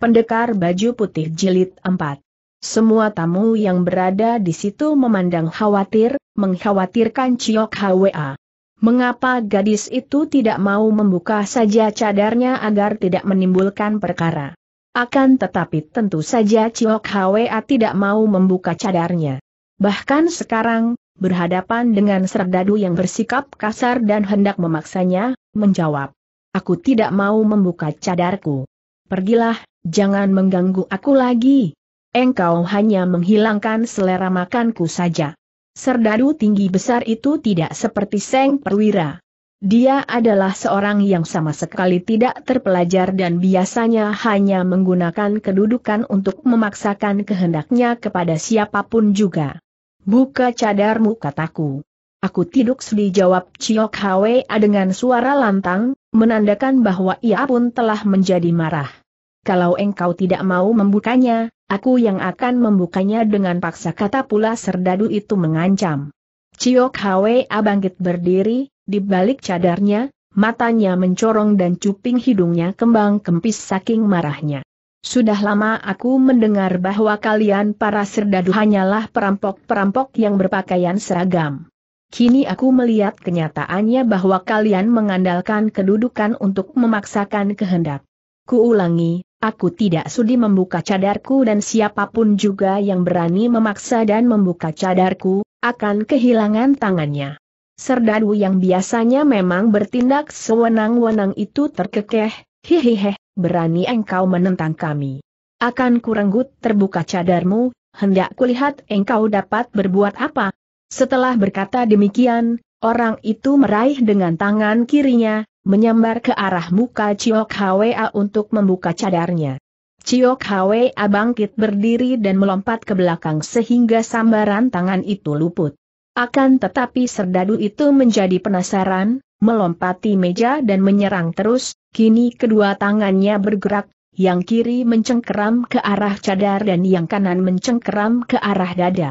Pendekar Baju Putih Jilid 4 Semua tamu yang berada di situ memandang khawatir, mengkhawatirkan Ciok Hwa. Mengapa gadis itu tidak mau membuka saja cadarnya agar tidak menimbulkan perkara? Akan tetapi tentu saja Ciok Hwa tidak mau membuka cadarnya. Bahkan sekarang, berhadapan dengan serdadu yang bersikap kasar dan hendak memaksanya, menjawab. Aku tidak mau membuka cadarku. Pergilah, Jangan mengganggu aku lagi. Engkau hanya menghilangkan selera makanku saja. Serdadu tinggi besar itu tidak seperti Seng Perwira. Dia adalah seorang yang sama sekali tidak terpelajar dan biasanya hanya menggunakan kedudukan untuk memaksakan kehendaknya kepada siapapun juga. Buka cadarmu kataku. Aku tiduk jawab Ciok Hwa dengan suara lantang, menandakan bahwa ia pun telah menjadi marah kalau engkau tidak mau membukanya, aku yang akan membukanya dengan paksa kata pula serdadu itu mengancam. Ciok Hwe bangkit berdiri, di balik cadarnya, matanya mencorong dan cuping hidungnya kembang kempis saking marahnya. Sudah lama aku mendengar bahwa kalian para serdadu hanyalah perampok-perampok yang berpakaian seragam. Kini aku melihat kenyataannya bahwa kalian mengandalkan kedudukan untuk memaksakan kehendak. Kuulangi, Aku tidak sudi membuka cadarku dan siapapun juga yang berani memaksa dan membuka cadarku, akan kehilangan tangannya. Serdadu yang biasanya memang bertindak sewenang-wenang itu terkekeh, hehehe, berani engkau menentang kami. Akan kurenggut terbuka cadarmu, hendak kulihat engkau dapat berbuat apa. Setelah berkata demikian, orang itu meraih dengan tangan kirinya, menyambar ke arah muka Ciok Hwa untuk membuka cadarnya. Ciok Hwa bangkit berdiri dan melompat ke belakang sehingga sambaran tangan itu luput. Akan tetapi serdadu itu menjadi penasaran, melompati meja dan menyerang terus, kini kedua tangannya bergerak, yang kiri mencengkeram ke arah cadar dan yang kanan mencengkeram ke arah dada.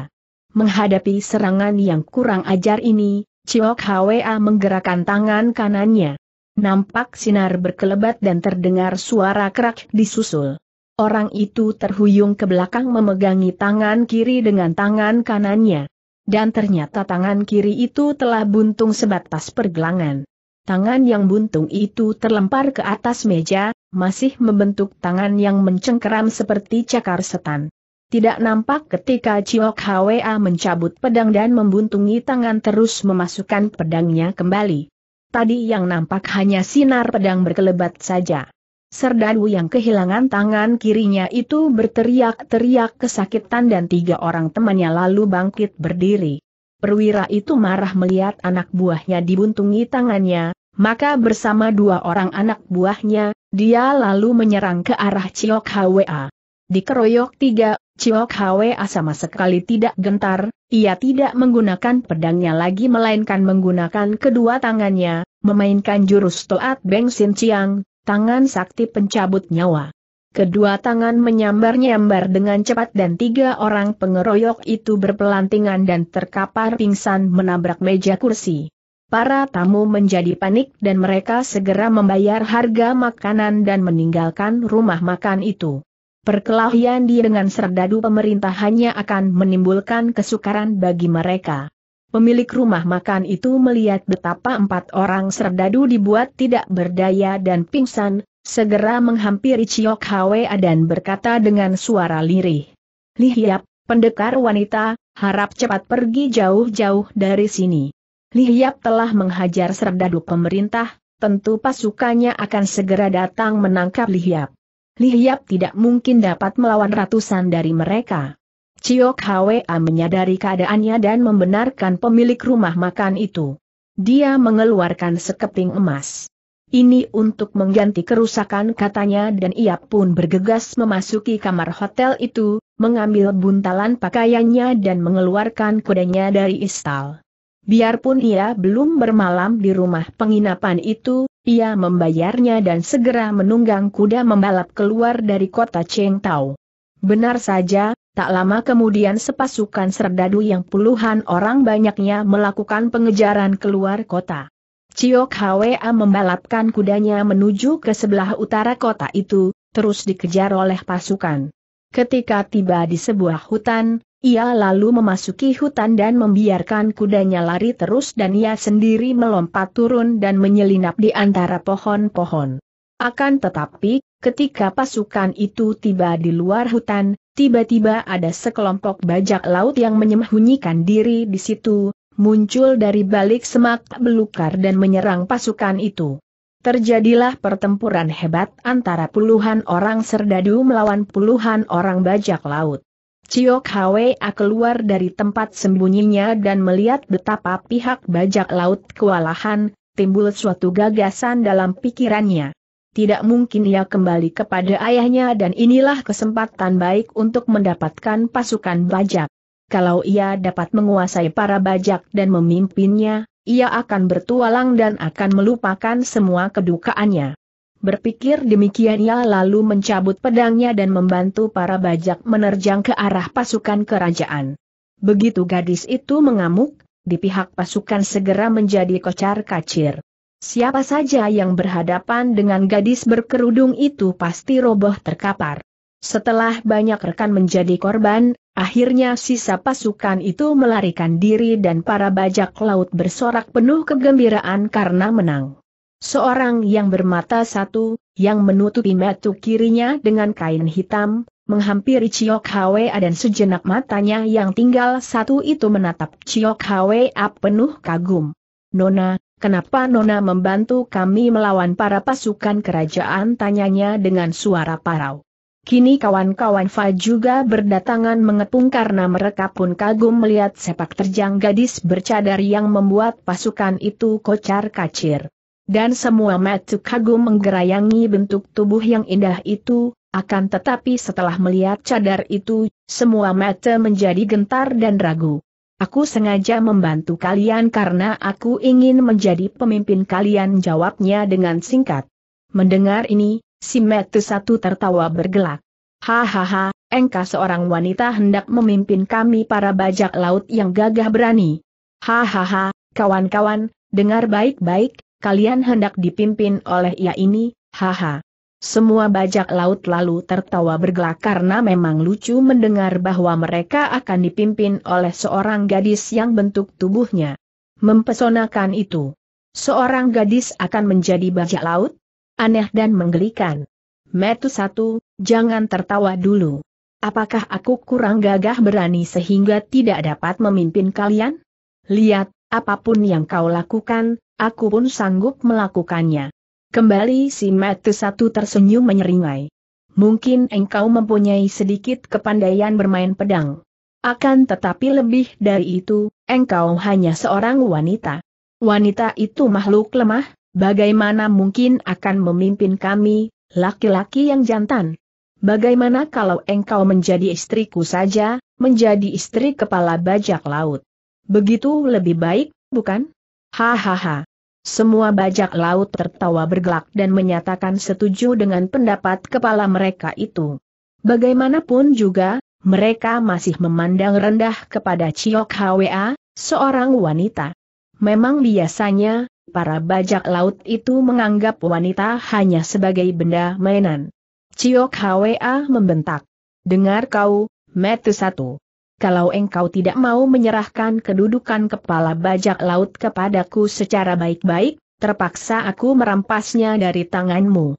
Menghadapi serangan yang kurang ajar ini, Ciok Hwa menggerakkan tangan kanannya nampak sinar berkelebat dan terdengar suara kerak disusul. Orang itu terhuyung ke belakang memegangi tangan kiri dengan tangan kanannya. Dan ternyata tangan kiri itu telah buntung sebatas pergelangan. Tangan yang buntung itu terlempar ke atas meja, masih membentuk tangan yang mencengkeram seperti cakar setan. Tidak nampak ketika Ciok Hwa mencabut pedang dan membuntungi tangan terus memasukkan pedangnya kembali. Tadi yang nampak hanya sinar pedang berkelebat saja. Serdadu yang kehilangan tangan kirinya itu berteriak-teriak kesakitan dan tiga orang temannya lalu bangkit berdiri. Perwira itu marah melihat anak buahnya dibuntungi tangannya, maka bersama dua orang anak buahnya, dia lalu menyerang ke arah Ciok Hwa. Dikeroyok tiga, Ciok Hwa sama sekali tidak gentar, ia tidak menggunakan pedangnya lagi melainkan menggunakan kedua tangannya, memainkan jurus Toat Beng Sin Chiang, tangan sakti pencabut nyawa. Kedua tangan menyambar-nyambar dengan cepat dan tiga orang pengeroyok itu berpelantingan dan terkapar pingsan menabrak meja kursi. Para tamu menjadi panik dan mereka segera membayar harga makanan dan meninggalkan rumah makan itu. Perkelahian dia dengan serdadu pemerintah hanya akan menimbulkan kesukaran bagi mereka. Pemilik rumah makan itu melihat betapa empat orang serdadu dibuat tidak berdaya dan pingsan, segera menghampiri Ciok Hwa dan berkata dengan suara lirih. Lihiap, pendekar wanita, harap cepat pergi jauh-jauh dari sini. Lihiap telah menghajar serdadu pemerintah, tentu pasukannya akan segera datang menangkap Lihiap. Lihiap tidak mungkin dapat melawan ratusan dari mereka. Ciok Hwa menyadari keadaannya dan membenarkan pemilik rumah makan itu. Dia mengeluarkan sekeping emas. Ini untuk mengganti kerusakan katanya dan ia pun bergegas memasuki kamar hotel itu, mengambil buntalan pakaiannya dan mengeluarkan kudanya dari istal. Biarpun ia belum bermalam di rumah penginapan itu, ia membayarnya dan segera menunggang kuda membalap keluar dari kota Cheng Tao. Benar saja, tak lama kemudian sepasukan serdadu yang puluhan orang banyaknya melakukan pengejaran keluar kota. Ciok Hwa membalapkan kudanya menuju ke sebelah utara kota itu, terus dikejar oleh pasukan. Ketika tiba di sebuah hutan, ia lalu memasuki hutan dan membiarkan kudanya lari terus dan ia sendiri melompat turun dan menyelinap di antara pohon-pohon. Akan tetapi, ketika pasukan itu tiba di luar hutan, tiba-tiba ada sekelompok bajak laut yang menyembunyikan diri di situ, muncul dari balik semak belukar dan menyerang pasukan itu. Terjadilah pertempuran hebat antara puluhan orang serdadu melawan puluhan orang bajak laut. Ciok Hwa keluar dari tempat sembunyinya dan melihat betapa pihak bajak laut kewalahan, timbul suatu gagasan dalam pikirannya. Tidak mungkin ia kembali kepada ayahnya dan inilah kesempatan baik untuk mendapatkan pasukan bajak. Kalau ia dapat menguasai para bajak dan memimpinnya, ia akan bertualang dan akan melupakan semua kedukaannya. Berpikir demikian ia lalu mencabut pedangnya dan membantu para bajak menerjang ke arah pasukan kerajaan. Begitu gadis itu mengamuk, di pihak pasukan segera menjadi kocar kacir. Siapa saja yang berhadapan dengan gadis berkerudung itu pasti roboh terkapar. Setelah banyak rekan menjadi korban, akhirnya sisa pasukan itu melarikan diri dan para bajak laut bersorak penuh kegembiraan karena menang. Seorang yang bermata satu, yang menutupi mata kirinya dengan kain hitam, menghampiri Ciok Hwa dan sejenak matanya yang tinggal satu itu menatap Ciok Hwa penuh kagum. Nona, kenapa Nona membantu kami melawan para pasukan kerajaan tanyanya dengan suara parau. Kini kawan-kawan Fa juga berdatangan mengepung karena mereka pun kagum melihat sepak terjang gadis bercadar yang membuat pasukan itu kocar kacir. Dan semua mata kagum menggerayangi bentuk tubuh yang indah itu, akan tetapi setelah melihat cadar itu, semua mata menjadi gentar dan ragu. Aku sengaja membantu kalian karena aku ingin menjadi pemimpin kalian jawabnya dengan singkat. Mendengar ini, Si Metu satu tertawa bergelak. Hahaha, engkau seorang wanita hendak memimpin kami para bajak laut yang gagah berani. Hahaha, kawan-kawan, dengar baik-baik, kalian hendak dipimpin oleh ia ini, haha. Semua bajak laut lalu tertawa bergelak karena memang lucu mendengar bahwa mereka akan dipimpin oleh seorang gadis yang bentuk tubuhnya mempesonakan itu. Seorang gadis akan menjadi bajak laut? aneh dan menggelikan. Metu satu, jangan tertawa dulu. Apakah aku kurang gagah berani sehingga tidak dapat memimpin kalian? Lihat, apapun yang kau lakukan, aku pun sanggup melakukannya. Kembali si Metu satu tersenyum menyeringai. Mungkin engkau mempunyai sedikit kepandaian bermain pedang. Akan tetapi lebih dari itu, engkau hanya seorang wanita. Wanita itu makhluk lemah, Bagaimana mungkin akan memimpin kami, laki-laki yang jantan? Bagaimana kalau engkau menjadi istriku saja, menjadi istri kepala bajak laut? Begitu lebih baik, bukan? Hahaha. Semua bajak laut tertawa bergelak dan menyatakan setuju dengan pendapat kepala mereka itu. Bagaimanapun juga, mereka masih memandang rendah kepada Chiok Hwa, seorang wanita. Memang biasanya, para bajak laut itu menganggap wanita hanya sebagai benda mainan. Ciok Hwa membentak. Dengar kau, Metu satu. Kalau engkau tidak mau menyerahkan kedudukan kepala bajak laut kepadaku secara baik-baik, terpaksa aku merampasnya dari tanganmu.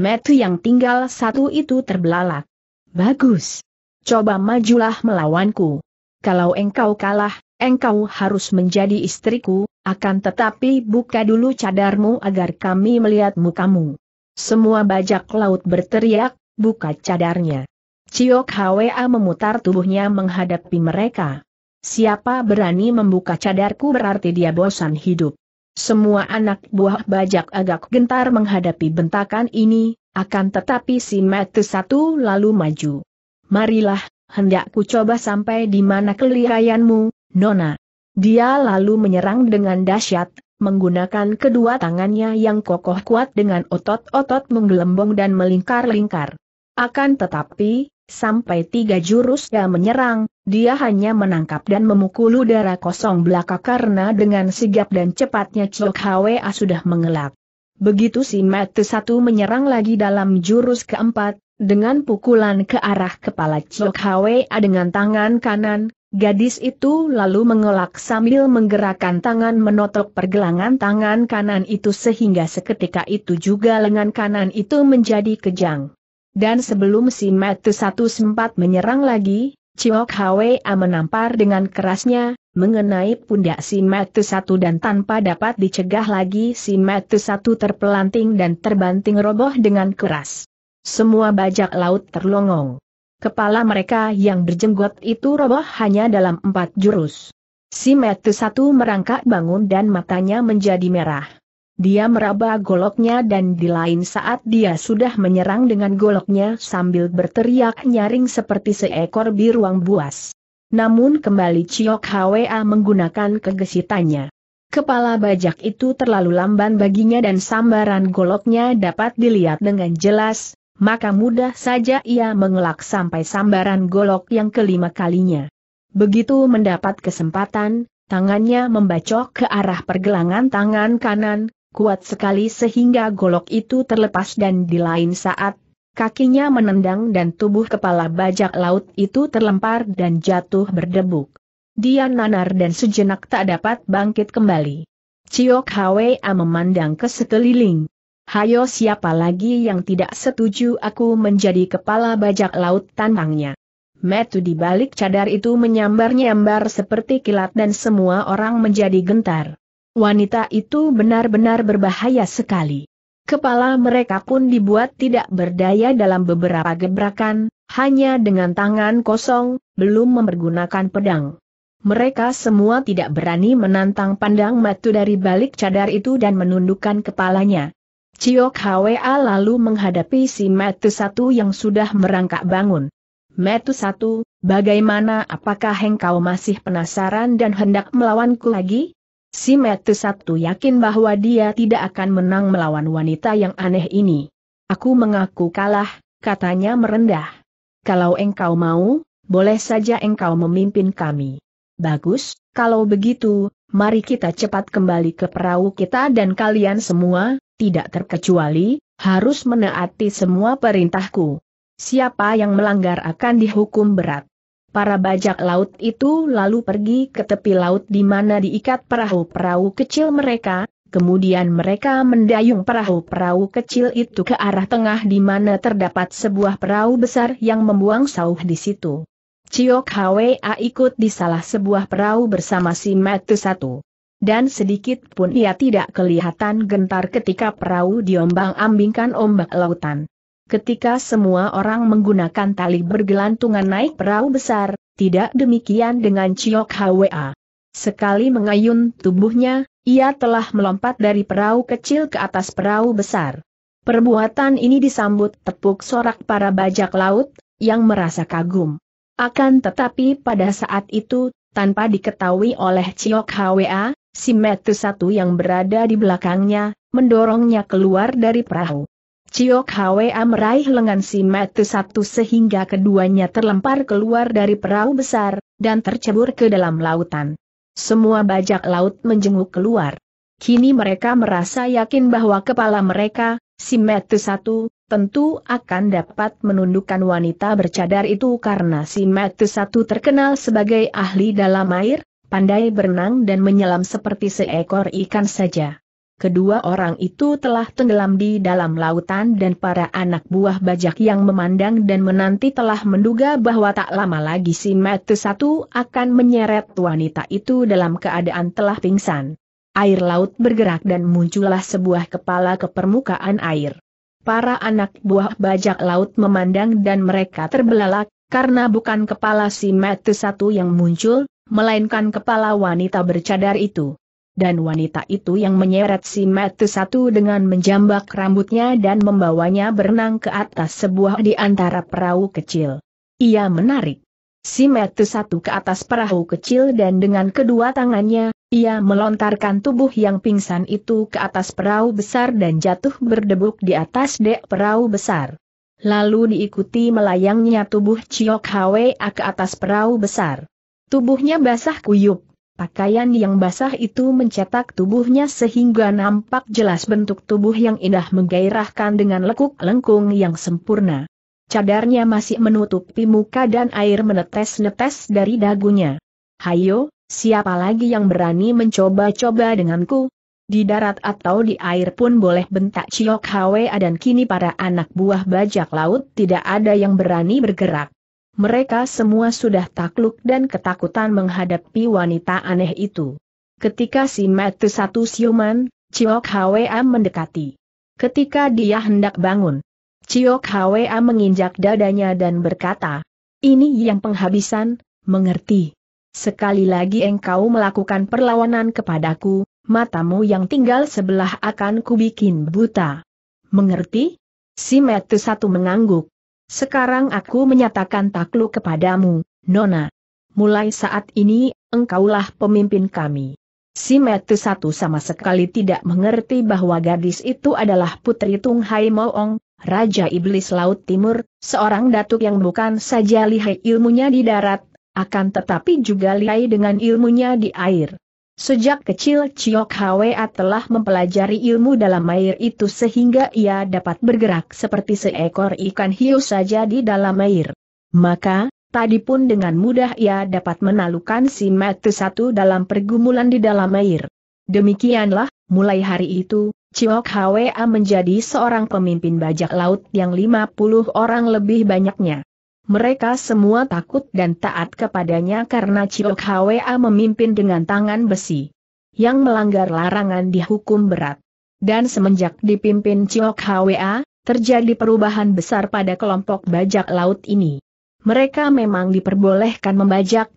Metu yang tinggal satu itu terbelalak. Bagus. Coba majulah melawanku. Kalau engkau kalah, engkau harus menjadi istriku, akan tetapi buka dulu cadarmu agar kami melihat mukamu. Semua bajak laut berteriak, buka cadarnya. Ciok Hwa memutar tubuhnya menghadapi mereka. Siapa berani membuka cadarku berarti dia bosan hidup. Semua anak buah bajak agak gentar menghadapi bentakan ini, akan tetapi si Matu satu lalu maju. Marilah, hendakku coba sampai di mana kelihayanmu, Nona. Dia lalu menyerang dengan dahsyat, menggunakan kedua tangannya yang kokoh kuat dengan otot-otot menggelembung dan melingkar-lingkar. Akan tetapi, sampai tiga jurus yang menyerang, dia hanya menangkap dan memukul udara kosong belaka karena dengan sigap dan cepatnya Chok Hwa sudah mengelak. Begitu si Mate satu menyerang lagi dalam jurus keempat, dengan pukulan ke arah kepala Chok Hwa dengan tangan kanan, Gadis itu lalu mengelak sambil menggerakkan tangan menotok pergelangan tangan kanan itu sehingga seketika itu juga lengan kanan itu menjadi kejang. Dan sebelum si Metu satu sempat menyerang lagi, Chiok Hwa menampar dengan kerasnya, mengenai pundak si Metu satu dan tanpa dapat dicegah lagi si Metu satu terpelanting dan terbanting roboh dengan keras. Semua bajak laut terlongong. Kepala mereka yang berjenggot itu roboh hanya dalam empat jurus. Si Metu satu merangkak bangun dan matanya menjadi merah. Dia meraba goloknya dan di lain saat dia sudah menyerang dengan goloknya sambil berteriak nyaring seperti seekor biruang buas. Namun kembali Ciok Hwa menggunakan kegesitannya. Kepala bajak itu terlalu lamban baginya dan sambaran goloknya dapat dilihat dengan jelas, maka mudah saja ia mengelak sampai sambaran golok yang kelima kalinya. Begitu mendapat kesempatan, tangannya membacok ke arah pergelangan tangan kanan, kuat sekali sehingga golok itu terlepas dan di lain saat, kakinya menendang dan tubuh kepala bajak laut itu terlempar dan jatuh berdebuk. Dia nanar dan sejenak tak dapat bangkit kembali. Ciok Hwa memandang ke sekeliling. Hayo siapa lagi yang tidak setuju aku menjadi kepala bajak laut tantangnya. Metu di balik cadar itu menyambar-nyambar seperti kilat dan semua orang menjadi gentar. Wanita itu benar-benar berbahaya sekali. Kepala mereka pun dibuat tidak berdaya dalam beberapa gebrakan, hanya dengan tangan kosong, belum mempergunakan pedang. Mereka semua tidak berani menantang pandang Metu dari balik cadar itu dan menundukkan kepalanya. Cio Kwa lalu menghadapi si Metu Satu yang sudah merangkak bangun. Metu Satu, bagaimana apakah engkau masih penasaran dan hendak melawanku lagi? Si Metu Satu yakin bahwa dia tidak akan menang melawan wanita yang aneh ini. Aku mengaku kalah, katanya merendah. Kalau engkau mau, boleh saja engkau memimpin kami. Bagus, kalau begitu, mari kita cepat kembali ke perahu kita dan kalian semua, tidak terkecuali, harus menaati semua perintahku. Siapa yang melanggar akan dihukum berat. Para bajak laut itu lalu pergi ke tepi laut di mana diikat perahu-perahu kecil mereka, kemudian mereka mendayung perahu-perahu kecil itu ke arah tengah di mana terdapat sebuah perahu besar yang membuang sauh di situ. Ciok Hwa ikut di salah sebuah perahu bersama si Metu satu dan sedikit pun ia tidak kelihatan gentar ketika perahu diombang-ambingkan ombak lautan. Ketika semua orang menggunakan tali bergelantungan naik perahu besar, tidak demikian dengan Ciok Hwa. Sekali mengayun tubuhnya, ia telah melompat dari perahu kecil ke atas perahu besar. Perbuatan ini disambut tepuk sorak para bajak laut, yang merasa kagum. Akan tetapi pada saat itu, tanpa diketahui oleh Ciok Hwa, si metu satu yang berada di belakangnya, mendorongnya keluar dari perahu. Ciok Hwa meraih lengan si metu satu sehingga keduanya terlempar keluar dari perahu besar, dan tercebur ke dalam lautan. Semua bajak laut menjenguk keluar. Kini mereka merasa yakin bahwa kepala mereka, si metu satu, tentu akan dapat menundukkan wanita bercadar itu karena si Matu satu terkenal sebagai ahli dalam air, pandai berenang dan menyelam seperti seekor ikan saja. Kedua orang itu telah tenggelam di dalam lautan dan para anak buah bajak yang memandang dan menanti telah menduga bahwa tak lama lagi si Matu satu akan menyeret wanita itu dalam keadaan telah pingsan. Air laut bergerak dan muncullah sebuah kepala ke permukaan air. Para anak buah bajak laut memandang dan mereka terbelalak, karena bukan kepala si Matu satu yang muncul, melainkan kepala wanita bercadar itu. Dan wanita itu yang menyeret si Matu satu dengan menjambak rambutnya dan membawanya berenang ke atas sebuah di antara perahu kecil. Ia menarik. Si Matu satu ke atas perahu kecil dan dengan kedua tangannya, ia melontarkan tubuh yang pingsan itu ke atas perahu besar dan jatuh berdebuk di atas dek perahu besar. Lalu diikuti melayangnya tubuh Chiok Hwa ke atas perahu besar. Tubuhnya basah kuyup, Pakaian yang basah itu mencetak tubuhnya sehingga nampak jelas bentuk tubuh yang indah menggairahkan dengan lekuk lengkung yang sempurna. Cadarnya masih menutupi muka dan air menetes-netes dari dagunya. Hayo, Siapa lagi yang berani mencoba-coba denganku? Di darat atau di air pun boleh bentak Ciok Hwa dan kini para anak buah bajak laut tidak ada yang berani bergerak. Mereka semua sudah takluk dan ketakutan menghadapi wanita aneh itu. Ketika si Matu satu siuman, Ciok Hwa mendekati. Ketika dia hendak bangun, Ciok Hwa menginjak dadanya dan berkata, Ini yang penghabisan, mengerti. Sekali lagi engkau melakukan perlawanan kepadaku, matamu yang tinggal sebelah akan kubikin buta. Mengerti? Si Metu satu mengangguk. Sekarang aku menyatakan takluk kepadamu, Nona. Mulai saat ini, engkaulah pemimpin kami. Si Metu satu sama sekali tidak mengerti bahwa gadis itu adalah putri Tung Hai Moong, Raja Iblis Laut Timur, seorang datuk yang bukan saja lihai ilmunya di darat, akan tetapi juga lihai dengan ilmunya di air. Sejak kecil Chiok Hwa telah mempelajari ilmu dalam air itu sehingga ia dapat bergerak seperti seekor ikan hiu saja di dalam air. Maka, tadi pun dengan mudah ia dapat menalukan si metu satu dalam pergumulan di dalam air. Demikianlah, mulai hari itu, Chiok Hwa menjadi seorang pemimpin bajak laut yang 50 orang lebih banyaknya. Mereka semua takut dan taat kepadanya karena Chiok Hwa memimpin dengan tangan besi. Yang melanggar larangan dihukum berat. Dan semenjak dipimpin Chiok Hwa, terjadi perubahan besar pada kelompok bajak laut ini. Mereka memang diperbolehkan membajak,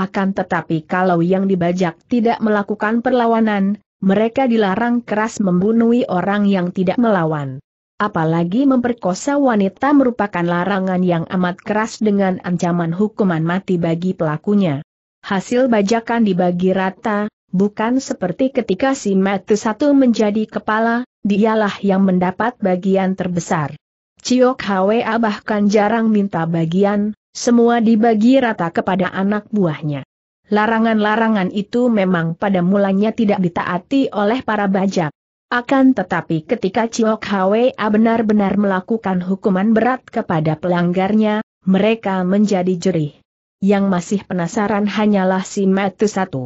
akan tetapi kalau yang dibajak tidak melakukan perlawanan, mereka dilarang keras membunuh orang yang tidak melawan apalagi memperkosa wanita merupakan larangan yang amat keras dengan ancaman hukuman mati bagi pelakunya. Hasil bajakan dibagi rata, bukan seperti ketika si Metu satu menjadi kepala, dialah yang mendapat bagian terbesar. Ciok Hwa bahkan jarang minta bagian, semua dibagi rata kepada anak buahnya. Larangan-larangan itu memang pada mulanya tidak ditaati oleh para bajak. Akan tetapi ketika Ciok Hwa benar-benar melakukan hukuman berat kepada pelanggarnya, mereka menjadi jerih. Yang masih penasaran hanyalah si Matu Satu.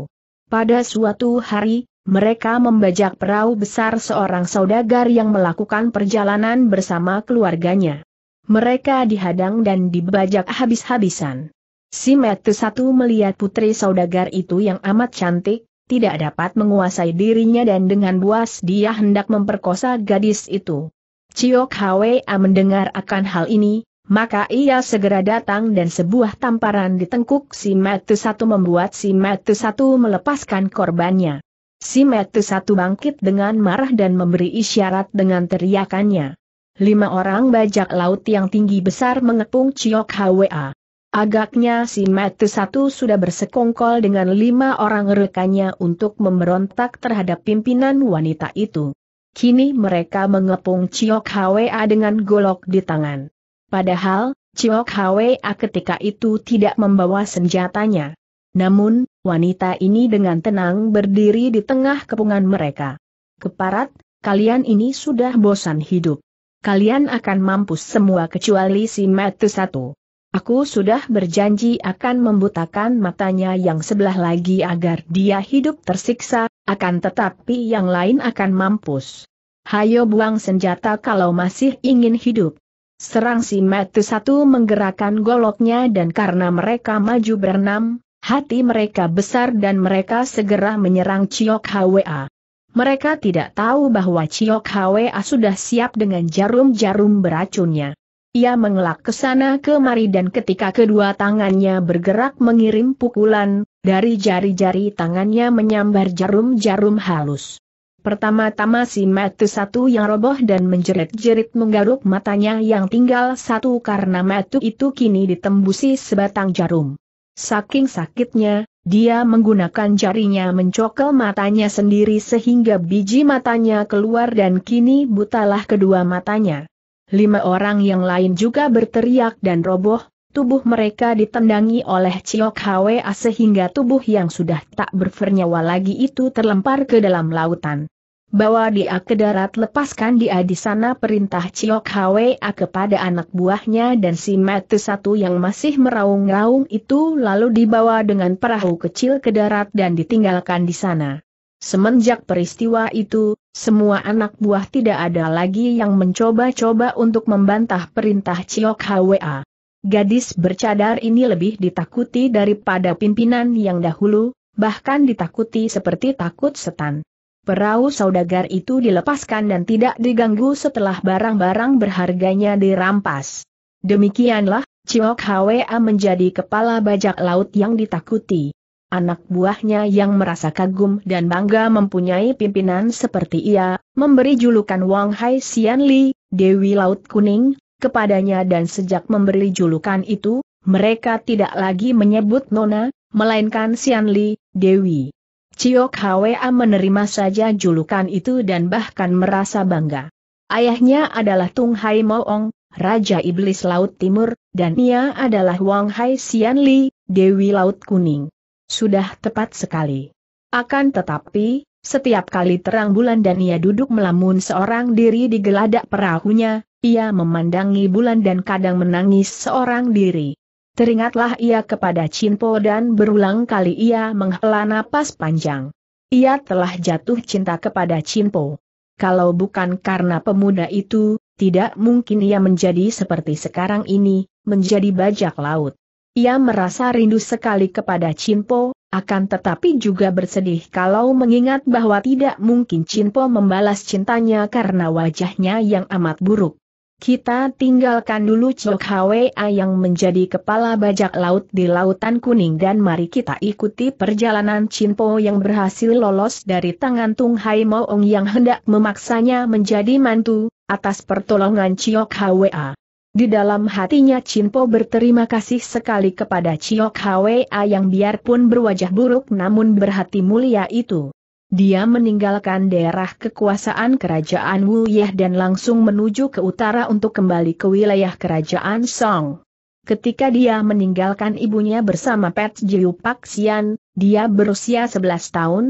Pada suatu hari, mereka membajak perahu besar seorang saudagar yang melakukan perjalanan bersama keluarganya. Mereka dihadang dan dibajak habis-habisan. Si Matu Satu melihat putri saudagar itu yang amat cantik, tidak dapat menguasai dirinya dan dengan buas dia hendak memperkosa gadis itu. Ciok Hwa mendengar akan hal ini, maka ia segera datang dan sebuah tamparan ditengkuk si Metu Satu membuat si Metu Satu melepaskan korbannya. Si Metu Satu bangkit dengan marah dan memberi isyarat dengan teriakannya. Lima orang bajak laut yang tinggi besar mengepung Ciok Hwa. Agaknya si Mate satu sudah bersekongkol dengan lima orang rekannya untuk memberontak terhadap pimpinan wanita itu. Kini mereka mengepung Ciok Hwa dengan golok di tangan. Padahal, Ciok Hwa ketika itu tidak membawa senjatanya. Namun, wanita ini dengan tenang berdiri di tengah kepungan mereka. Keparat, kalian ini sudah bosan hidup. Kalian akan mampus semua kecuali si Mate satu. Aku sudah berjanji akan membutakan matanya yang sebelah lagi agar dia hidup tersiksa, akan tetapi yang lain akan mampus. Hayo buang senjata kalau masih ingin hidup. Serang si Metu satu menggerakkan goloknya dan karena mereka maju berenam, hati mereka besar dan mereka segera menyerang Ciok Hwa. Mereka tidak tahu bahwa Ciok Hwa sudah siap dengan jarum-jarum beracunnya. Ia mengelak ke sana kemari dan ketika kedua tangannya bergerak mengirim pukulan, dari jari-jari tangannya menyambar jarum-jarum halus. Pertama-tama si mata satu yang roboh dan menjerit-jerit menggaruk matanya yang tinggal satu karena mata itu kini ditembusi sebatang jarum. Saking sakitnya, dia menggunakan jarinya mencokel matanya sendiri sehingga biji matanya keluar dan kini butalah kedua matanya lima orang yang lain juga berteriak dan roboh, tubuh mereka ditendangi oleh Ciok Hwa sehingga tubuh yang sudah tak bernyawa lagi itu terlempar ke dalam lautan. Bawa dia ke darat lepaskan dia di sana perintah Ciok Hwa kepada anak buahnya dan si Mati satu yang masih meraung-raung itu lalu dibawa dengan perahu kecil ke darat dan ditinggalkan di sana. Semenjak peristiwa itu, semua anak buah tidak ada lagi yang mencoba-coba untuk membantah perintah Ciok Hwa. Gadis bercadar ini lebih ditakuti daripada pimpinan yang dahulu, bahkan ditakuti seperti takut setan. Perahu saudagar itu dilepaskan dan tidak diganggu setelah barang-barang berharganya dirampas. Demikianlah, Ciok Hwa menjadi kepala bajak laut yang ditakuti. Anak buahnya yang merasa kagum dan bangga mempunyai pimpinan seperti ia, memberi julukan Wang Hai Xian Li, Dewi Laut Kuning, kepadanya dan sejak memberi julukan itu, mereka tidak lagi menyebut Nona, melainkan Xian Li, Dewi. Ciok Hwa menerima saja julukan itu dan bahkan merasa bangga. Ayahnya adalah Tung Hai Moong, Raja Iblis Laut Timur, dan ia adalah Wang Hai Xian Li, Dewi Laut Kuning. Sudah tepat sekali. Akan tetapi, setiap kali terang bulan dan ia duduk melamun seorang diri di geladak perahunya, ia memandangi bulan dan kadang menangis seorang diri. Teringatlah ia kepada Cinpo dan berulang kali ia menghela napas panjang. Ia telah jatuh cinta kepada Cinpo. Kalau bukan karena pemuda itu, tidak mungkin ia menjadi seperti sekarang ini, menjadi bajak laut. Ia merasa rindu sekali kepada Chinpo, akan tetapi juga bersedih kalau mengingat bahwa tidak mungkin Chinpo membalas cintanya karena wajahnya yang amat buruk. Kita tinggalkan dulu Chok Hwa yang menjadi kepala bajak laut di Lautan Kuning dan mari kita ikuti perjalanan Chinpo yang berhasil lolos dari tangan Tung Hai Moong yang hendak memaksanya menjadi mantu, atas pertolongan Chok Hwa. Di dalam hatinya Cinpo berterima kasih sekali kepada Chiok Hwa yang biarpun berwajah buruk namun berhati mulia itu. Dia meninggalkan daerah kekuasaan kerajaan Wu Yeh dan langsung menuju ke utara untuk kembali ke wilayah kerajaan Song. Ketika dia meninggalkan ibunya bersama Pet Jiu Pak Xian, dia berusia 11 tahun,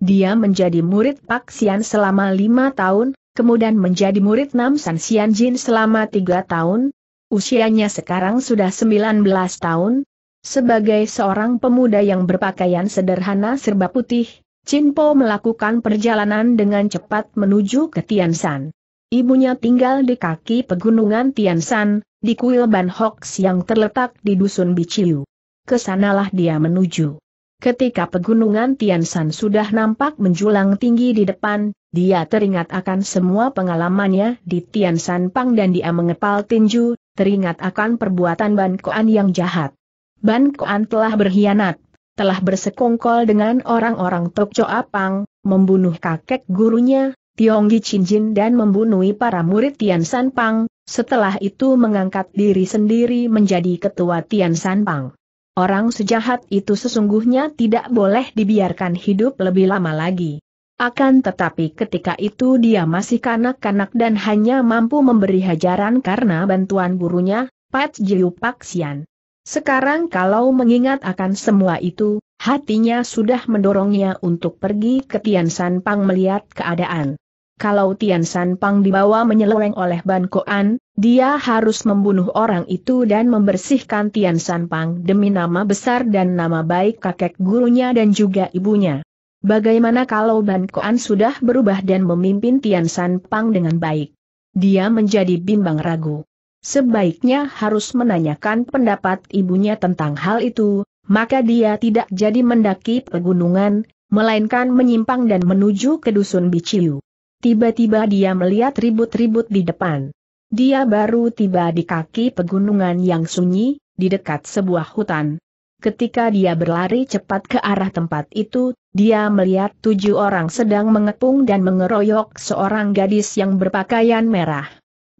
dia menjadi murid Pak Xian selama 5 tahun, kemudian menjadi murid Nam San Sian Jin selama tiga tahun, usianya sekarang sudah 19 tahun. Sebagai seorang pemuda yang berpakaian sederhana serba putih, Chin Po melakukan perjalanan dengan cepat menuju ke San. Ibunya tinggal di kaki pegunungan Tiansan, di kuil Ban Hoks yang terletak di dusun Biciu. Kesanalah dia menuju. Ketika pegunungan Tian Tiansan sudah nampak menjulang tinggi di depan, dia teringat akan semua pengalamannya di Tian Tiansan Pang dan dia mengepal tinju, teringat akan perbuatan Ban Koan yang jahat. Ban Koan telah berkhianat, telah bersekongkol dengan orang-orang Tokco Apang, membunuh kakek gurunya, Tionggi Chinjin dan membunuh para murid Tian Tiansan Pang, setelah itu mengangkat diri sendiri menjadi ketua Tian Tiansan Pang. Orang sejahat itu sesungguhnya tidak boleh dibiarkan hidup lebih lama lagi. Akan tetapi ketika itu dia masih kanak-kanak dan hanya mampu memberi hajaran karena bantuan gurunya, Pat Jiu Sian. Sekarang kalau mengingat akan semua itu, hatinya sudah mendorongnya untuk pergi ke Tian San Pang melihat keadaan kalau Tian San Pang dibawa menyeleweng oleh Ban Koan, dia harus membunuh orang itu dan membersihkan Tian San Pang demi nama besar dan nama baik kakek gurunya dan juga ibunya. Bagaimana kalau Ban Koan sudah berubah dan memimpin Tian San Pang dengan baik? Dia menjadi bimbang ragu. Sebaiknya harus menanyakan pendapat ibunya tentang hal itu, maka dia tidak jadi mendaki pegunungan, melainkan menyimpang dan menuju ke dusun Biciu. Tiba-tiba dia melihat ribut-ribut di depan. Dia baru tiba di kaki pegunungan yang sunyi, di dekat sebuah hutan. Ketika dia berlari cepat ke arah tempat itu, dia melihat tujuh orang sedang mengepung dan mengeroyok seorang gadis yang berpakaian merah.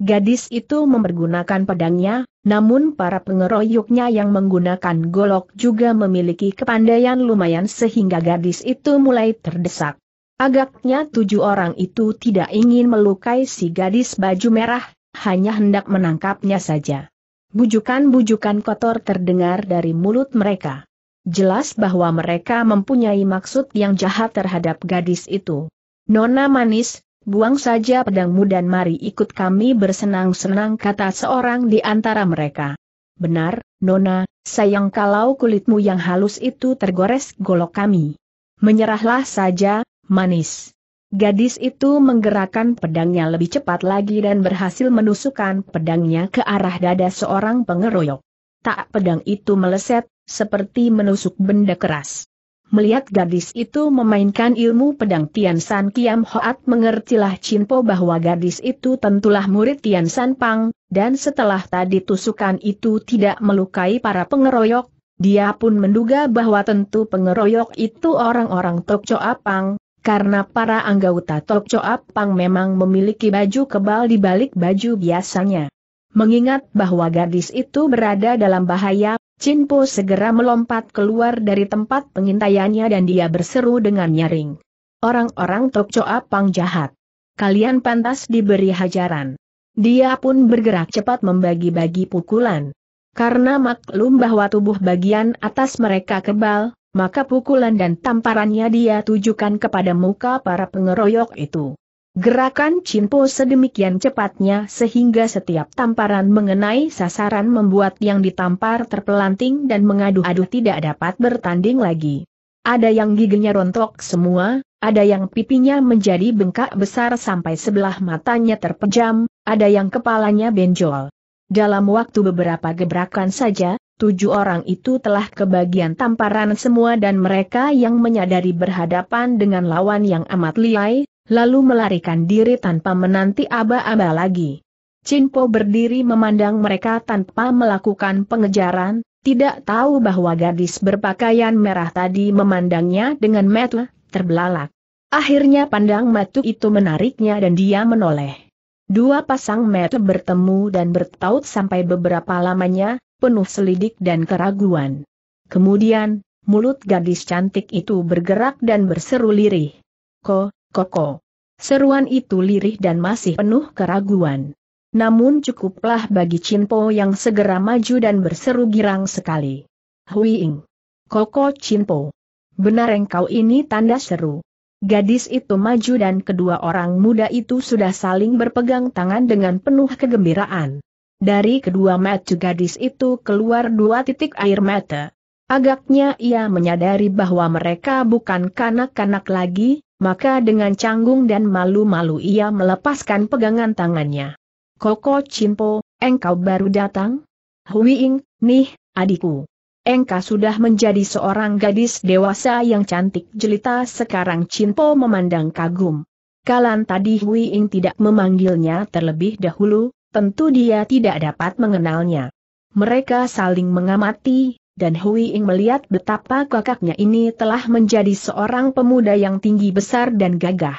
Gadis itu mempergunakan pedangnya, namun para pengeroyoknya yang menggunakan golok juga memiliki kepandaian lumayan sehingga gadis itu mulai terdesak. Agaknya tujuh orang itu tidak ingin melukai si gadis baju merah, hanya hendak menangkapnya saja. Bujukan-bujukan kotor terdengar dari mulut mereka. Jelas bahwa mereka mempunyai maksud yang jahat terhadap gadis itu. Nona manis, buang saja pedangmu dan mari ikut kami bersenang-senang kata seorang di antara mereka. Benar, Nona, sayang kalau kulitmu yang halus itu tergores golok kami. Menyerahlah saja, manis. Gadis itu menggerakkan pedangnya lebih cepat lagi dan berhasil menusukkan pedangnya ke arah dada seorang pengeroyok. Tak pedang itu meleset, seperti menusuk benda keras. Melihat gadis itu memainkan ilmu pedang Tian San Kiam Hoat mengertilah Cinpo bahwa gadis itu tentulah murid Tian San Pang, dan setelah tadi tusukan itu tidak melukai para pengeroyok, dia pun menduga bahwa tentu pengeroyok itu orang-orang Tokco Apang, karena para anggota Tok Choap Pang memang memiliki baju kebal di balik baju biasanya. Mengingat bahwa gadis itu berada dalam bahaya, Chin Po segera melompat keluar dari tempat pengintaiannya dan dia berseru dengan nyaring. Orang-orang Tok Choap Pang jahat. Kalian pantas diberi hajaran. Dia pun bergerak cepat membagi-bagi pukulan. Karena maklum bahwa tubuh bagian atas mereka kebal, maka pukulan dan tamparannya dia tujukan kepada muka para pengeroyok itu. Gerakan Cinpo sedemikian cepatnya sehingga setiap tamparan mengenai sasaran membuat yang ditampar terpelanting dan mengadu-adu tidak dapat bertanding lagi. Ada yang giginya rontok semua, ada yang pipinya menjadi bengkak besar sampai sebelah matanya terpejam, ada yang kepalanya benjol. Dalam waktu beberapa gebrakan saja, Tujuh orang itu telah kebagian tamparan semua dan mereka yang menyadari berhadapan dengan lawan yang amat liai, lalu melarikan diri tanpa menanti aba-aba lagi. Cinpo berdiri memandang mereka tanpa melakukan pengejaran, tidak tahu bahwa gadis berpakaian merah tadi memandangnya dengan mata terbelalak. Akhirnya pandang matu itu menariknya dan dia menoleh. Dua pasang mata bertemu dan bertaut sampai beberapa lamanya, penuh selidik dan keraguan. Kemudian, mulut gadis cantik itu bergerak dan berseru lirih. Ko, koko. Seruan itu lirih dan masih penuh keraguan. Namun cukuplah bagi Cinpo yang segera maju dan berseru girang sekali. Huiing. Koko Cinpo. Benar engkau ini tanda seru. Gadis itu maju dan kedua orang muda itu sudah saling berpegang tangan dengan penuh kegembiraan. Dari kedua mata gadis itu keluar dua titik air mata. Agaknya ia menyadari bahwa mereka bukan kanak-kanak lagi, maka dengan canggung dan malu-malu ia melepaskan pegangan tangannya. Koko Cimpo, engkau baru datang? Huiing, nih, adikku. Engkau sudah menjadi seorang gadis dewasa yang cantik jelita sekarang Cimpo memandang kagum. Kalan tadi Huiing tidak memanggilnya terlebih dahulu, tentu dia tidak dapat mengenalnya. Mereka saling mengamati, dan Hui Ing melihat betapa kakaknya ini telah menjadi seorang pemuda yang tinggi besar dan gagah.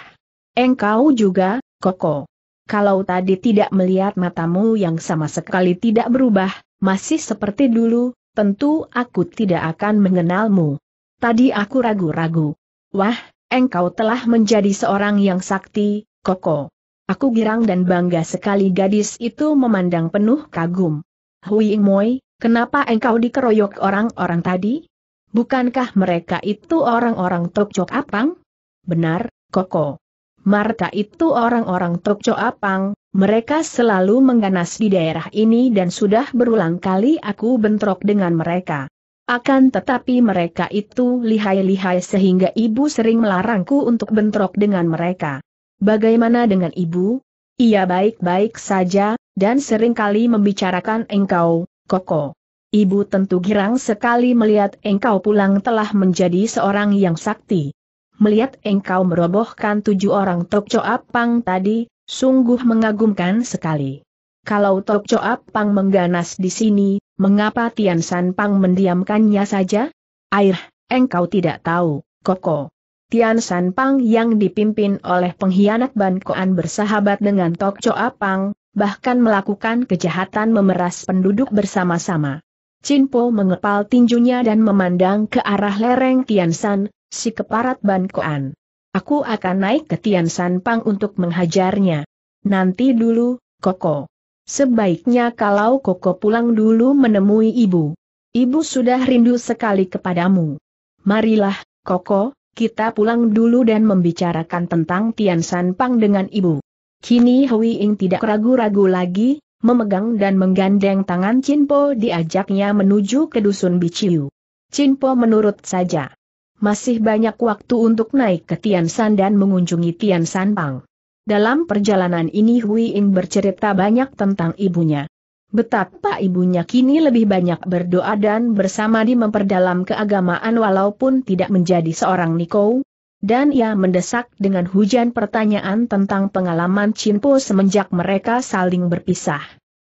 Engkau juga, Koko. Kalau tadi tidak melihat matamu yang sama sekali tidak berubah, masih seperti dulu, tentu aku tidak akan mengenalmu. Tadi aku ragu-ragu. Wah, engkau telah menjadi seorang yang sakti, Koko. Aku girang dan bangga sekali gadis itu memandang penuh kagum. Hui Moi, kenapa engkau dikeroyok orang-orang tadi? Bukankah mereka itu orang-orang Tokcok Apang? Benar, Koko. Marta itu orang-orang Tokcok Apang, mereka selalu mengganas di daerah ini dan sudah berulang kali aku bentrok dengan mereka. Akan tetapi mereka itu lihai-lihai sehingga ibu sering melarangku untuk bentrok dengan mereka bagaimana dengan ibu? Ia baik-baik saja, dan seringkali membicarakan engkau, Koko. Ibu tentu girang sekali melihat engkau pulang telah menjadi seorang yang sakti. Melihat engkau merobohkan tujuh orang Tokco Apang tadi, sungguh mengagumkan sekali. Kalau Tokco Apang mengganas di sini, mengapa Tian San Pang mendiamkannya saja? Air, engkau tidak tahu, Koko. Tian San Pang yang dipimpin oleh pengkhianat Ban Koan bersahabat dengan Tok Choa Pang, bahkan melakukan kejahatan memeras penduduk bersama-sama. Chin Po mengepal tinjunya dan memandang ke arah lereng Tian San, si keparat Ban Koan. Aku akan naik ke Tian San Pang untuk menghajarnya. Nanti dulu, Koko. Sebaiknya kalau Koko pulang dulu menemui ibu. Ibu sudah rindu sekali kepadamu. Marilah, Koko, kita pulang dulu dan membicarakan tentang Tian San Pang dengan ibu. Kini Hui Ing tidak ragu-ragu lagi, memegang dan menggandeng tangan Chin Po diajaknya menuju ke dusun Biciu. Chin Po menurut saja. Masih banyak waktu untuk naik ke Tian San dan mengunjungi Tian San Pang. Dalam perjalanan ini Hui Ing bercerita banyak tentang ibunya. Betapa ibunya kini lebih banyak berdoa dan bersama di memperdalam keagamaan walaupun tidak menjadi seorang Niko. Dan ia mendesak dengan hujan pertanyaan tentang pengalaman Cinpo semenjak mereka saling berpisah.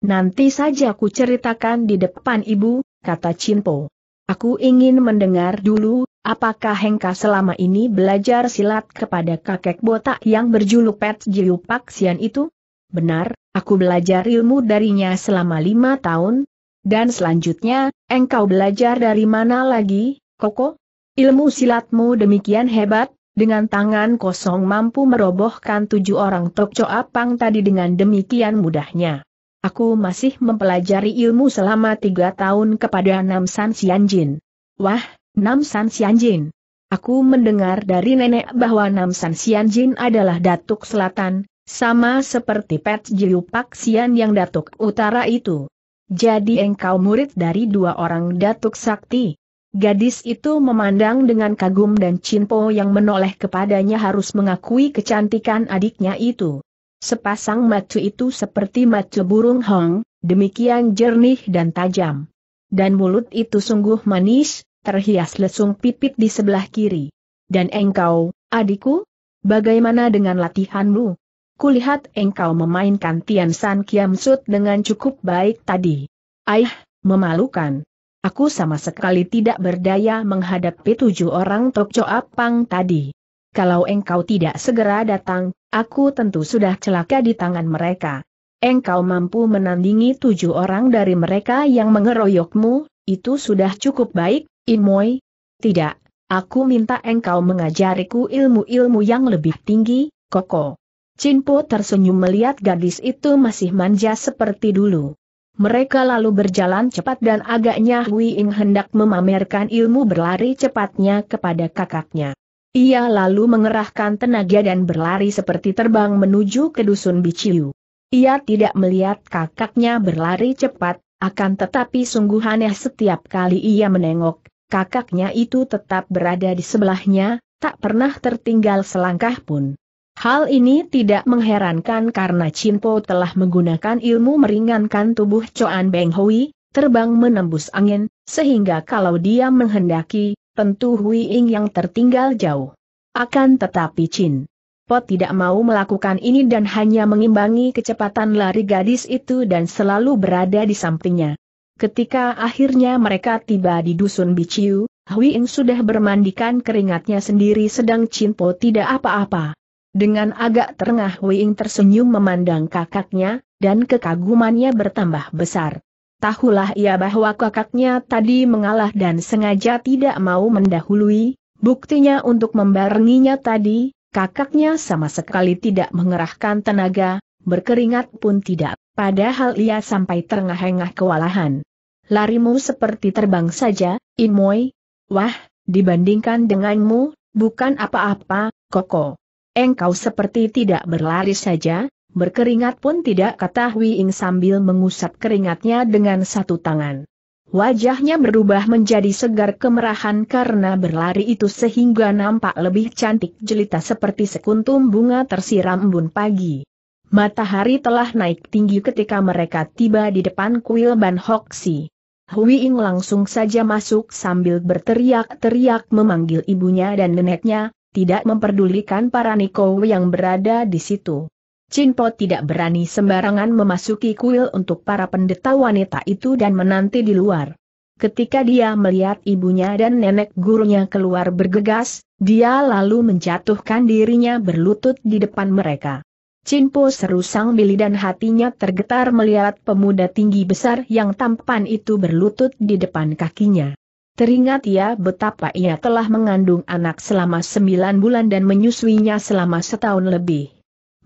Nanti saja aku ceritakan di depan ibu, kata Cinpo. Aku ingin mendengar dulu, apakah Hengka selama ini belajar silat kepada kakek botak yang berjuluk Pet Jiu Paksian itu? Benar, Aku belajar ilmu darinya selama lima tahun. Dan selanjutnya, engkau belajar dari mana lagi, Koko? Ilmu silatmu demikian hebat, dengan tangan kosong mampu merobohkan tujuh orang tokco apang tadi dengan demikian mudahnya. Aku masih mempelajari ilmu selama tiga tahun kepada Nam San Sianjin. Wah, Nam San Sianjin. Aku mendengar dari nenek bahwa Nam San Sianjin adalah datuk selatan, sama seperti Pet Jiu Sian yang Datuk Utara itu. Jadi engkau murid dari dua orang Datuk Sakti. Gadis itu memandang dengan kagum dan Cinpo yang menoleh kepadanya harus mengakui kecantikan adiknya itu. Sepasang macu itu seperti macu burung hong, demikian jernih dan tajam. Dan mulut itu sungguh manis, terhias lesung pipit di sebelah kiri. Dan engkau, adikku, bagaimana dengan latihanmu? kulihat engkau memainkan Tian San Kiam Sut dengan cukup baik tadi. Aih, memalukan. Aku sama sekali tidak berdaya menghadapi tujuh orang Tokco Apang tadi. Kalau engkau tidak segera datang, aku tentu sudah celaka di tangan mereka. Engkau mampu menandingi tujuh orang dari mereka yang mengeroyokmu, itu sudah cukup baik, Imoy. Tidak, aku minta engkau mengajariku ilmu-ilmu yang lebih tinggi, Koko. Cinpo tersenyum melihat gadis itu masih manja seperti dulu. Mereka lalu berjalan cepat dan agaknya Hui Ing hendak memamerkan ilmu berlari cepatnya kepada kakaknya. Ia lalu mengerahkan tenaga dan berlari seperti terbang menuju ke dusun Biciu. Ia tidak melihat kakaknya berlari cepat, akan tetapi sungguh aneh setiap kali ia menengok, kakaknya itu tetap berada di sebelahnya, tak pernah tertinggal selangkah pun. Hal ini tidak mengherankan karena Po telah menggunakan ilmu meringankan tubuh Choan Beng Hui, terbang menembus angin, sehingga kalau dia menghendaki, tentu Hui Ying yang tertinggal jauh. Akan tetapi Chin Pot tidak mau melakukan ini dan hanya mengimbangi kecepatan lari gadis itu dan selalu berada di sampingnya. Ketika akhirnya mereka tiba di dusun Biciu, Hui Ying sudah bermandikan keringatnya sendiri sedang Chin Po tidak apa-apa. Dengan agak terengah Wing tersenyum memandang kakaknya, dan kekagumannya bertambah besar. Tahulah ia bahwa kakaknya tadi mengalah dan sengaja tidak mau mendahului, buktinya untuk membarenginya tadi, kakaknya sama sekali tidak mengerahkan tenaga, berkeringat pun tidak, padahal ia sampai terengah-engah kewalahan. Larimu seperti terbang saja, Inmoy. Wah, dibandingkan denganmu, bukan apa-apa, Koko engkau seperti tidak berlari saja, berkeringat pun tidak kata Hui Ing sambil mengusap keringatnya dengan satu tangan. Wajahnya berubah menjadi segar kemerahan karena berlari itu sehingga nampak lebih cantik jelita seperti sekuntum bunga tersiram embun pagi. Matahari telah naik tinggi ketika mereka tiba di depan kuil Ban Hoksi. Hui Ing langsung saja masuk sambil berteriak-teriak memanggil ibunya dan neneknya, tidak memperdulikan para Niko yang berada di situ. Cinpo tidak berani sembarangan memasuki kuil untuk para pendeta wanita itu dan menanti di luar. Ketika dia melihat ibunya dan nenek gurunya keluar bergegas, dia lalu menjatuhkan dirinya berlutut di depan mereka. Cinpo seru sang bili dan hatinya tergetar melihat pemuda tinggi besar yang tampan itu berlutut di depan kakinya. Teringat ia ya betapa ia telah mengandung anak selama sembilan bulan dan menyusuinya selama setahun lebih.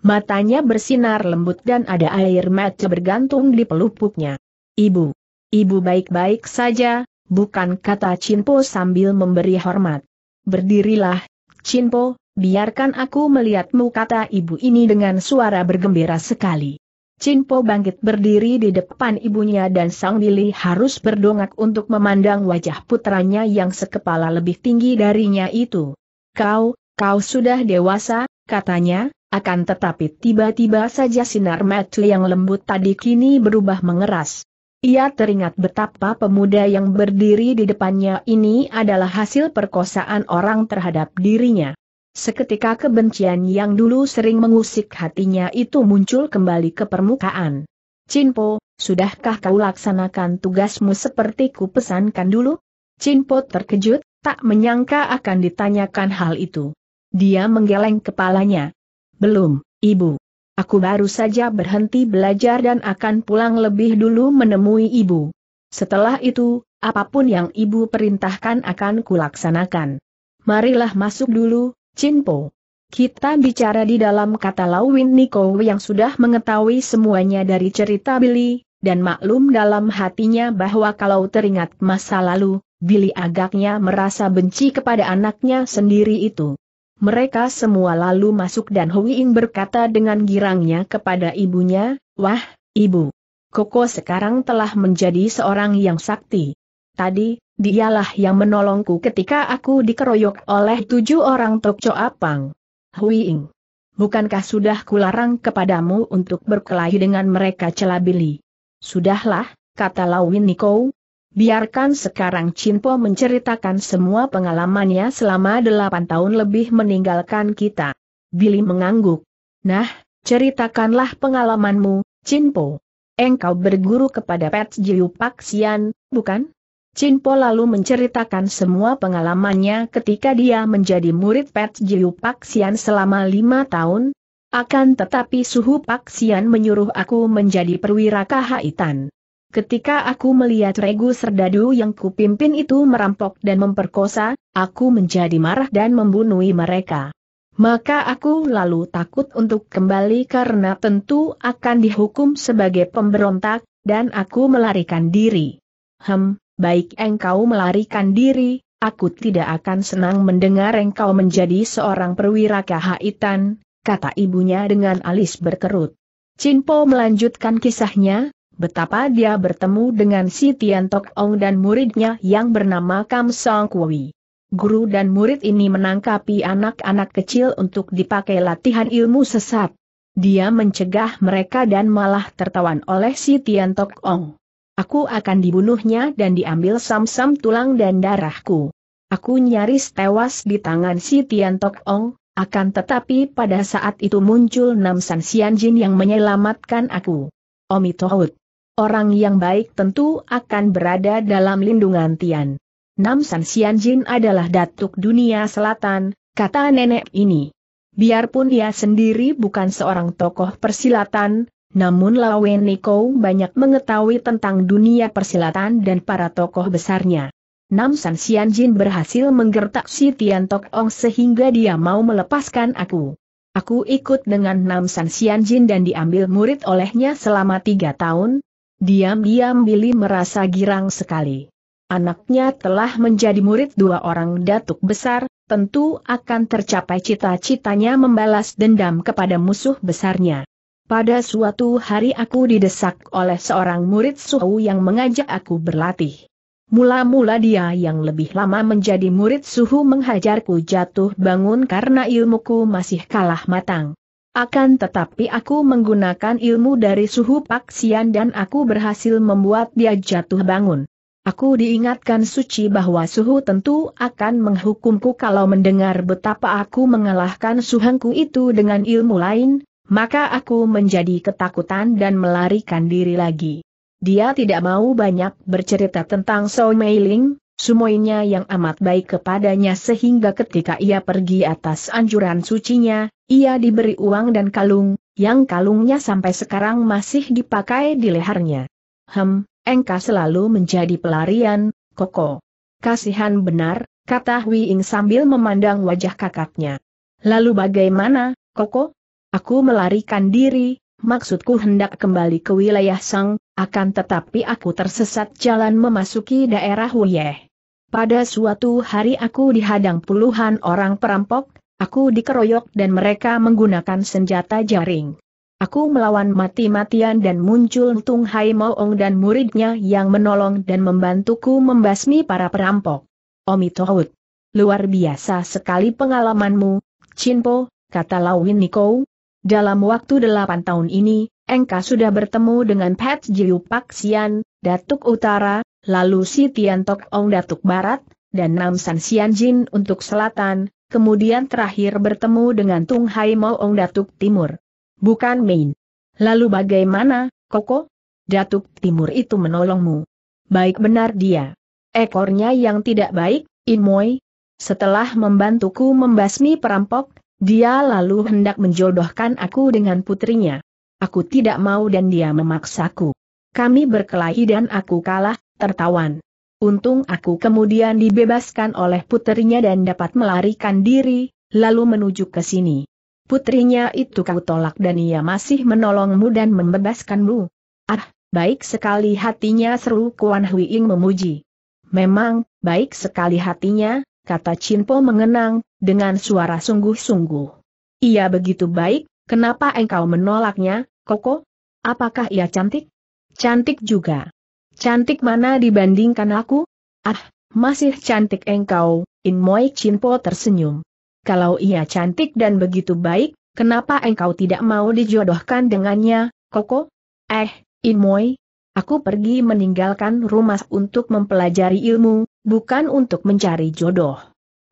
Matanya bersinar lembut dan ada air mata bergantung di pelupuknya. Ibu, ibu baik-baik saja, bukan kata Cinpo sambil memberi hormat. Berdirilah, Cinpo, biarkan aku melihatmu kata ibu ini dengan suara bergembira sekali. Cinpo bangkit berdiri di depan ibunya dan Sang Lili harus berdongak untuk memandang wajah putranya yang sekepala lebih tinggi darinya itu. Kau, kau sudah dewasa, katanya, akan tetapi tiba-tiba saja sinar mata yang lembut tadi kini berubah mengeras. Ia teringat betapa pemuda yang berdiri di depannya ini adalah hasil perkosaan orang terhadap dirinya. Seketika kebencian yang dulu sering mengusik hatinya itu muncul kembali ke permukaan. Cinpo, sudahkah kau laksanakan tugasmu seperti ku pesankan dulu? Cinpo terkejut, tak menyangka akan ditanyakan hal itu. Dia menggeleng kepalanya. Belum, ibu. Aku baru saja berhenti belajar dan akan pulang lebih dulu menemui ibu. Setelah itu, apapun yang ibu perintahkan akan kulaksanakan. Marilah masuk dulu, Cinpo. Kita bicara di dalam kata Lawin Niko yang sudah mengetahui semuanya dari cerita Billy, dan maklum dalam hatinya bahwa kalau teringat masa lalu, Billy agaknya merasa benci kepada anaknya sendiri itu. Mereka semua lalu masuk dan Huiin berkata dengan girangnya kepada ibunya, Wah, ibu. Koko sekarang telah menjadi seorang yang sakti. Tadi, dialah yang menolongku ketika aku dikeroyok oleh tujuh orang Tokco Apang. Huiing. Bukankah sudah kularang kepadamu untuk berkelahi dengan mereka celabili? Sudahlah, kata Lawin Niko. Biarkan sekarang Cinpo menceritakan semua pengalamannya selama delapan tahun lebih meninggalkan kita. Billy mengangguk. Nah, ceritakanlah pengalamanmu, Cinpo. Engkau berguru kepada Pet Jiu Paksian, bukan? Po lalu menceritakan semua pengalamannya ketika dia menjadi murid Pet Jiu Paksian selama lima tahun. Akan tetapi suhu Pak Paksian menyuruh aku menjadi perwira kahaitan. Ketika aku melihat Regu Serdadu yang kupimpin itu merampok dan memperkosa, aku menjadi marah dan membunuh mereka. Maka aku lalu takut untuk kembali karena tentu akan dihukum sebagai pemberontak, dan aku melarikan diri. Hem, baik engkau melarikan diri, aku tidak akan senang mendengar engkau menjadi seorang perwira kahaitan, kata ibunya dengan alis berkerut. Cinpo melanjutkan kisahnya, betapa dia bertemu dengan si Tian Tok Ong dan muridnya yang bernama Kam Song Kui. Guru dan murid ini menangkapi anak-anak kecil untuk dipakai latihan ilmu sesat. Dia mencegah mereka dan malah tertawan oleh si Tian Tok Ong. Aku akan dibunuhnya dan diambil sam-sam tulang dan darahku. Aku nyaris tewas di tangan si Tian Tok Ong, akan tetapi pada saat itu muncul Nam San Sian Jin yang menyelamatkan aku. Tohut. Orang yang baik tentu akan berada dalam lindungan Tian. Nam San Sian Jin adalah datuk dunia selatan, kata nenek ini. Biarpun ia sendiri bukan seorang tokoh persilatan, namun Lawen Niko banyak mengetahui tentang dunia persilatan dan para tokoh besarnya. Nam San Xian Jin berhasil menggertak si Tian Tok Ong sehingga dia mau melepaskan aku. Aku ikut dengan Nam San Xian Jin dan diambil murid olehnya selama tiga tahun. Diam-diam Billy merasa girang sekali. Anaknya telah menjadi murid dua orang datuk besar, tentu akan tercapai cita-citanya membalas dendam kepada musuh besarnya. Pada suatu hari aku didesak oleh seorang murid suhu yang mengajak aku berlatih. Mula-mula dia yang lebih lama menjadi murid suhu menghajarku jatuh bangun karena ilmuku masih kalah matang. Akan tetapi aku menggunakan ilmu dari suhu paksian dan aku berhasil membuat dia jatuh bangun. Aku diingatkan suci bahwa suhu tentu akan menghukumku kalau mendengar betapa aku mengalahkan suhanku itu dengan ilmu lain, maka aku menjadi ketakutan dan melarikan diri lagi. Dia tidak mau banyak bercerita tentang So Mei Ling, sumoinya yang amat baik kepadanya sehingga ketika ia pergi atas anjuran sucinya, ia diberi uang dan kalung, yang kalungnya sampai sekarang masih dipakai di lehernya. Hem, engkau selalu menjadi pelarian, Koko. Kasihan benar, kata Hui Ing sambil memandang wajah kakaknya. Lalu bagaimana, Koko? Aku melarikan diri, maksudku hendak kembali ke wilayah Sang, akan tetapi aku tersesat jalan memasuki daerah Huyeh. Pada suatu hari aku dihadang puluhan orang perampok, aku dikeroyok dan mereka menggunakan senjata jaring. Aku melawan mati-matian dan muncul Tung Hai Maong dan muridnya yang menolong dan membantuku membasmi para perampok. Omitohut. Luar biasa sekali pengalamanmu, Chinpo, kata Lawin Nikou, dalam waktu delapan tahun ini, Engka sudah bertemu dengan Pat Jiu Pak Sian, Datuk Utara, lalu Si Tian Tok Ong Datuk Barat, dan Nam San Sian Jin untuk Selatan, kemudian terakhir bertemu dengan Tung Hai Mo Ong Datuk Timur. Bukan main. Lalu bagaimana, Koko? Datuk Timur itu menolongmu. Baik benar dia. Ekornya yang tidak baik, Inmoy. Setelah membantuku membasmi perampok, dia lalu hendak menjodohkan aku dengan putrinya. Aku tidak mau dan dia memaksaku. Kami berkelahi dan aku kalah, tertawan. Untung aku kemudian dibebaskan oleh putrinya dan dapat melarikan diri, lalu menuju ke sini. Putrinya itu kau tolak dan ia masih menolongmu dan membebaskanmu. Ah, baik sekali hatinya seru Kuan Hui Huiing memuji. Memang, baik sekali hatinya, kata Po mengenang, dengan suara sungguh-sungguh. Ia begitu baik, kenapa engkau menolaknya, Koko? Apakah ia cantik? Cantik juga. Cantik mana dibandingkan aku? Ah, masih cantik engkau, In Moi Chinpo tersenyum. Kalau ia cantik dan begitu baik, kenapa engkau tidak mau dijodohkan dengannya, Koko? Eh, In Moi, aku pergi meninggalkan rumah untuk mempelajari ilmu, bukan untuk mencari jodoh.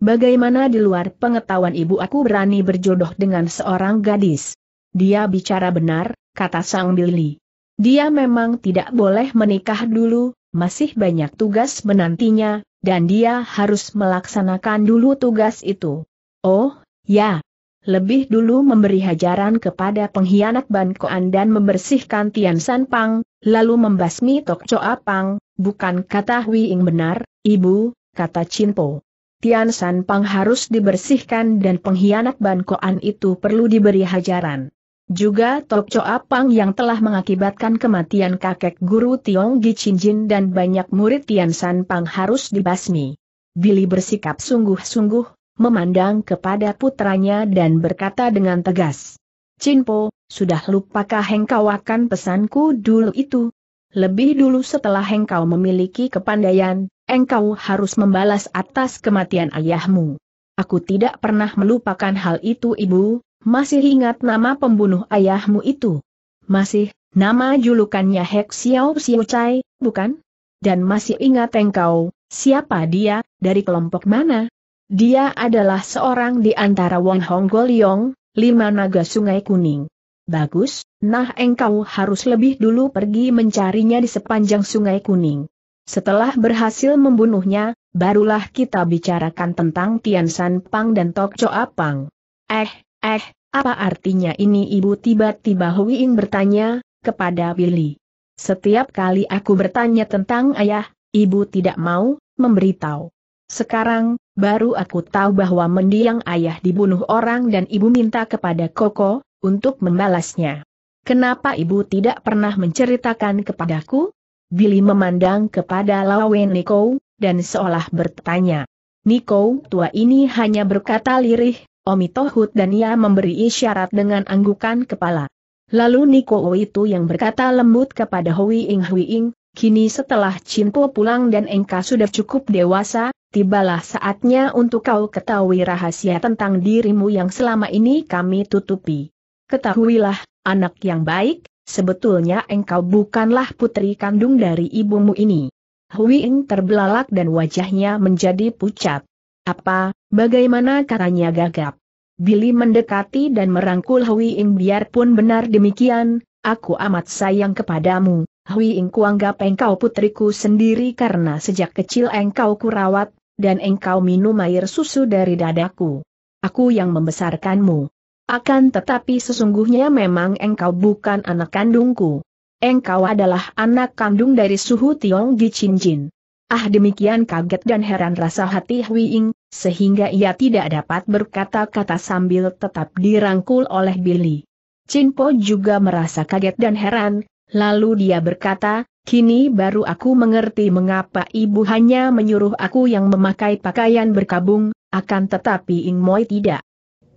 Bagaimana di luar pengetahuan ibu aku berani berjodoh dengan seorang gadis? Dia bicara benar, kata Sang Billy. Dia memang tidak boleh menikah dulu, masih banyak tugas menantinya, dan dia harus melaksanakan dulu tugas itu. Oh, ya. Lebih dulu memberi hajaran kepada pengkhianat Bankoan dan membersihkan Tian San Pang, lalu membasmi Tok Choa Pang, bukan kata Hui Ing benar, ibu, kata Chin Po. Tian San Pang harus dibersihkan dan pengkhianat Ban Koan itu perlu diberi hajaran. Juga Tok Choa Pang yang telah mengakibatkan kematian kakek guru Tiong Gi Chin Jin dan banyak murid Tian San Pang harus dibasmi. Billy bersikap sungguh-sungguh, memandang kepada putranya dan berkata dengan tegas. Cinpo, sudah lupakah hengkau akan pesanku dulu itu? Lebih dulu setelah hengkau memiliki kepandaian, engkau harus membalas atas kematian ayahmu. Aku tidak pernah melupakan hal itu ibu, masih ingat nama pembunuh ayahmu itu. Masih, nama julukannya Hek Xiao Xiu Chai, bukan? Dan masih ingat engkau, siapa dia, dari kelompok mana? Dia adalah seorang di antara Wong Hong Goliong, lima naga sungai kuning. Bagus, nah engkau harus lebih dulu pergi mencarinya di sepanjang sungai kuning. Setelah berhasil membunuhnya, barulah kita bicarakan tentang Tian San Pang dan Tok Choa Pang. Eh, eh, apa artinya ini ibu tiba-tiba Hui Ying bertanya, kepada Billy. Setiap kali aku bertanya tentang ayah, ibu tidak mau, memberitahu. Sekarang, baru aku tahu bahwa mendiang ayah dibunuh orang dan ibu minta kepada Koko, untuk membalasnya. Kenapa ibu tidak pernah menceritakan kepadaku? Billy memandang kepada Lawen Niko, dan seolah bertanya. Niko tua ini hanya berkata lirih, Omi dan ia memberi isyarat dengan anggukan kepala. Lalu Niko itu yang berkata lembut kepada Hui Ing Hui Ing, kini setelah Cinpo pulang dan Engka sudah cukup dewasa, tibalah saatnya untuk kau ketahui rahasia tentang dirimu yang selama ini kami tutupi. Ketahuilah, anak yang baik, Sebetulnya engkau bukanlah putri kandung dari ibumu ini. Hui Huiing terbelalak dan wajahnya menjadi pucat. Apa, bagaimana katanya gagap? Billy mendekati dan merangkul Hui Huiing biarpun benar demikian, aku amat sayang kepadamu, Hui Huiing kuanggap engkau putriku sendiri karena sejak kecil engkau kurawat, dan engkau minum air susu dari dadaku. Aku yang membesarkanmu. Akan tetapi sesungguhnya memang engkau bukan anak kandungku. Engkau adalah anak kandung dari suhu Tiong Gi Chin Jin. Ah demikian kaget dan heran rasa hati Hui Ying, sehingga ia tidak dapat berkata-kata sambil tetap dirangkul oleh Billy. Chin Po juga merasa kaget dan heran, lalu dia berkata, Kini baru aku mengerti mengapa ibu hanya menyuruh aku yang memakai pakaian berkabung, akan tetapi Ing Moi tidak.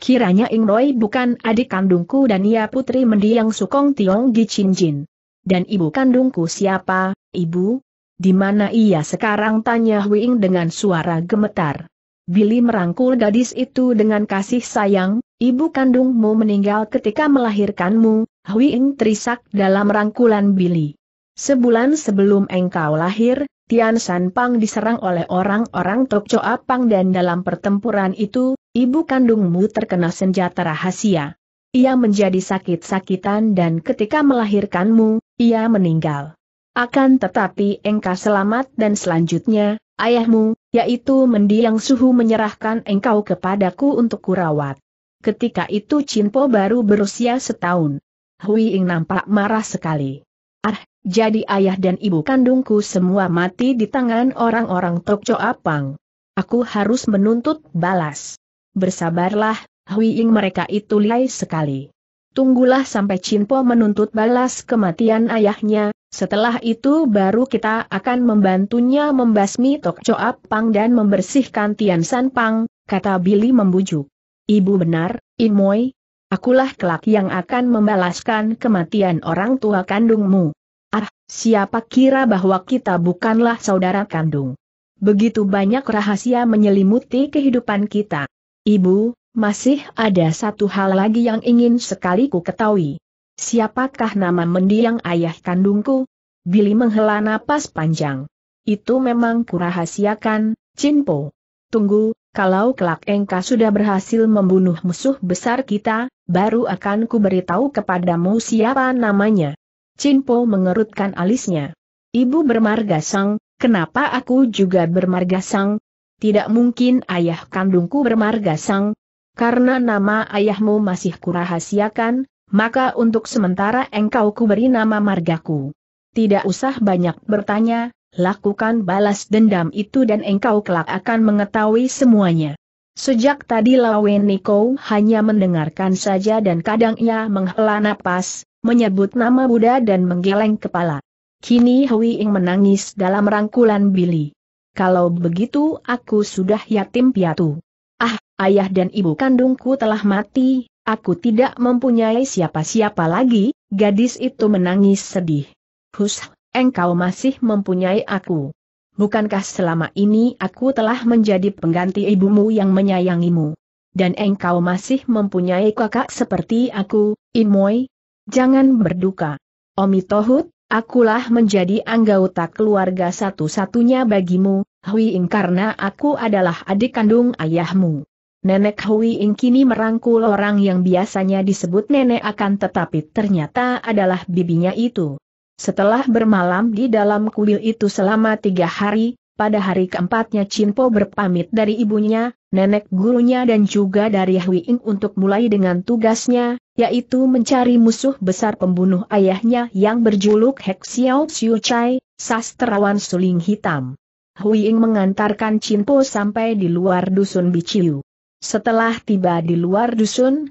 Kiranya Ing Roy bukan adik kandungku dan ia putri mendiang Sukong Tiong Gi Chin Jin. Dan ibu kandungku siapa, ibu? Di mana ia sekarang tanya Hui Ing dengan suara gemetar. Billy merangkul gadis itu dengan kasih sayang, ibu kandungmu meninggal ketika melahirkanmu, Hui Ing terisak dalam rangkulan Billy. Sebulan sebelum engkau lahir, Tian San Pang diserang oleh orang-orang Tokcho Pang dan dalam pertempuran itu, Ibu kandungmu terkena senjata rahasia. Ia menjadi sakit-sakitan dan ketika melahirkanmu, ia meninggal. Akan tetapi engkau selamat dan selanjutnya, ayahmu, yaitu mendiang suhu menyerahkan engkau kepadaku untuk kurawat. Ketika itu Cinpo baru berusia setahun. Hui Ing nampak marah sekali. Ah, jadi ayah dan ibu kandungku semua mati di tangan orang-orang Tokco Apang. Aku harus menuntut balas bersabarlah, Huiing mereka itu liai sekali. Tunggulah sampai Po menuntut balas kematian ayahnya, setelah itu baru kita akan membantunya membasmi Tok Choap Pang dan membersihkan Tian San Pang, kata Billy membujuk. Ibu benar, Imoy, akulah kelak yang akan membalaskan kematian orang tua kandungmu. Ah, siapa kira bahwa kita bukanlah saudara kandung. Begitu banyak rahasia menyelimuti kehidupan kita. Ibu, masih ada satu hal lagi yang ingin sekali ku ketahui. Siapakah nama mendiang ayah kandungku? Billy menghela napas panjang. Itu memang kurahasiakan, Cinpo. Tunggu, kalau kelak engkau sudah berhasil membunuh musuh besar kita, baru akan ku beritahu kepadamu siapa namanya. Cinpo mengerutkan alisnya. Ibu bermarga sang, kenapa aku juga bermarga sang, tidak mungkin ayah kandungku bermarga sang. Karena nama ayahmu masih kurahasiakan, maka untuk sementara engkau beri nama margaku. Tidak usah banyak bertanya, lakukan balas dendam itu dan engkau kelak akan mengetahui semuanya. Sejak tadi Lawen Niko hanya mendengarkan saja dan kadang ia menghela napas, menyebut nama Buddha dan menggeleng kepala. Kini Hui Ing menangis dalam rangkulan Billy kalau begitu aku sudah yatim piatu. Ah, ayah dan ibu kandungku telah mati, aku tidak mempunyai siapa-siapa lagi, gadis itu menangis sedih. Hus, engkau masih mempunyai aku. Bukankah selama ini aku telah menjadi pengganti ibumu yang menyayangimu? Dan engkau masih mempunyai kakak seperti aku, Imoy? Jangan berduka. Omitohut akulah menjadi anggota keluarga satu-satunya bagimu, Hui Ing karena aku adalah adik kandung ayahmu. Nenek Hui Ing kini merangkul orang yang biasanya disebut nenek akan tetapi ternyata adalah bibinya itu. Setelah bermalam di dalam kuil itu selama tiga hari, pada hari keempatnya Cimpo berpamit dari ibunya, nenek gurunya dan juga dari Hui Ing untuk mulai dengan tugasnya, yaitu mencari musuh besar pembunuh ayahnya yang berjuluk Hek Xiao Xiu Chai, sastrawan suling hitam. Hui Huiying mengantarkan Po sampai di luar dusun Biciu. Setelah tiba di luar dusun,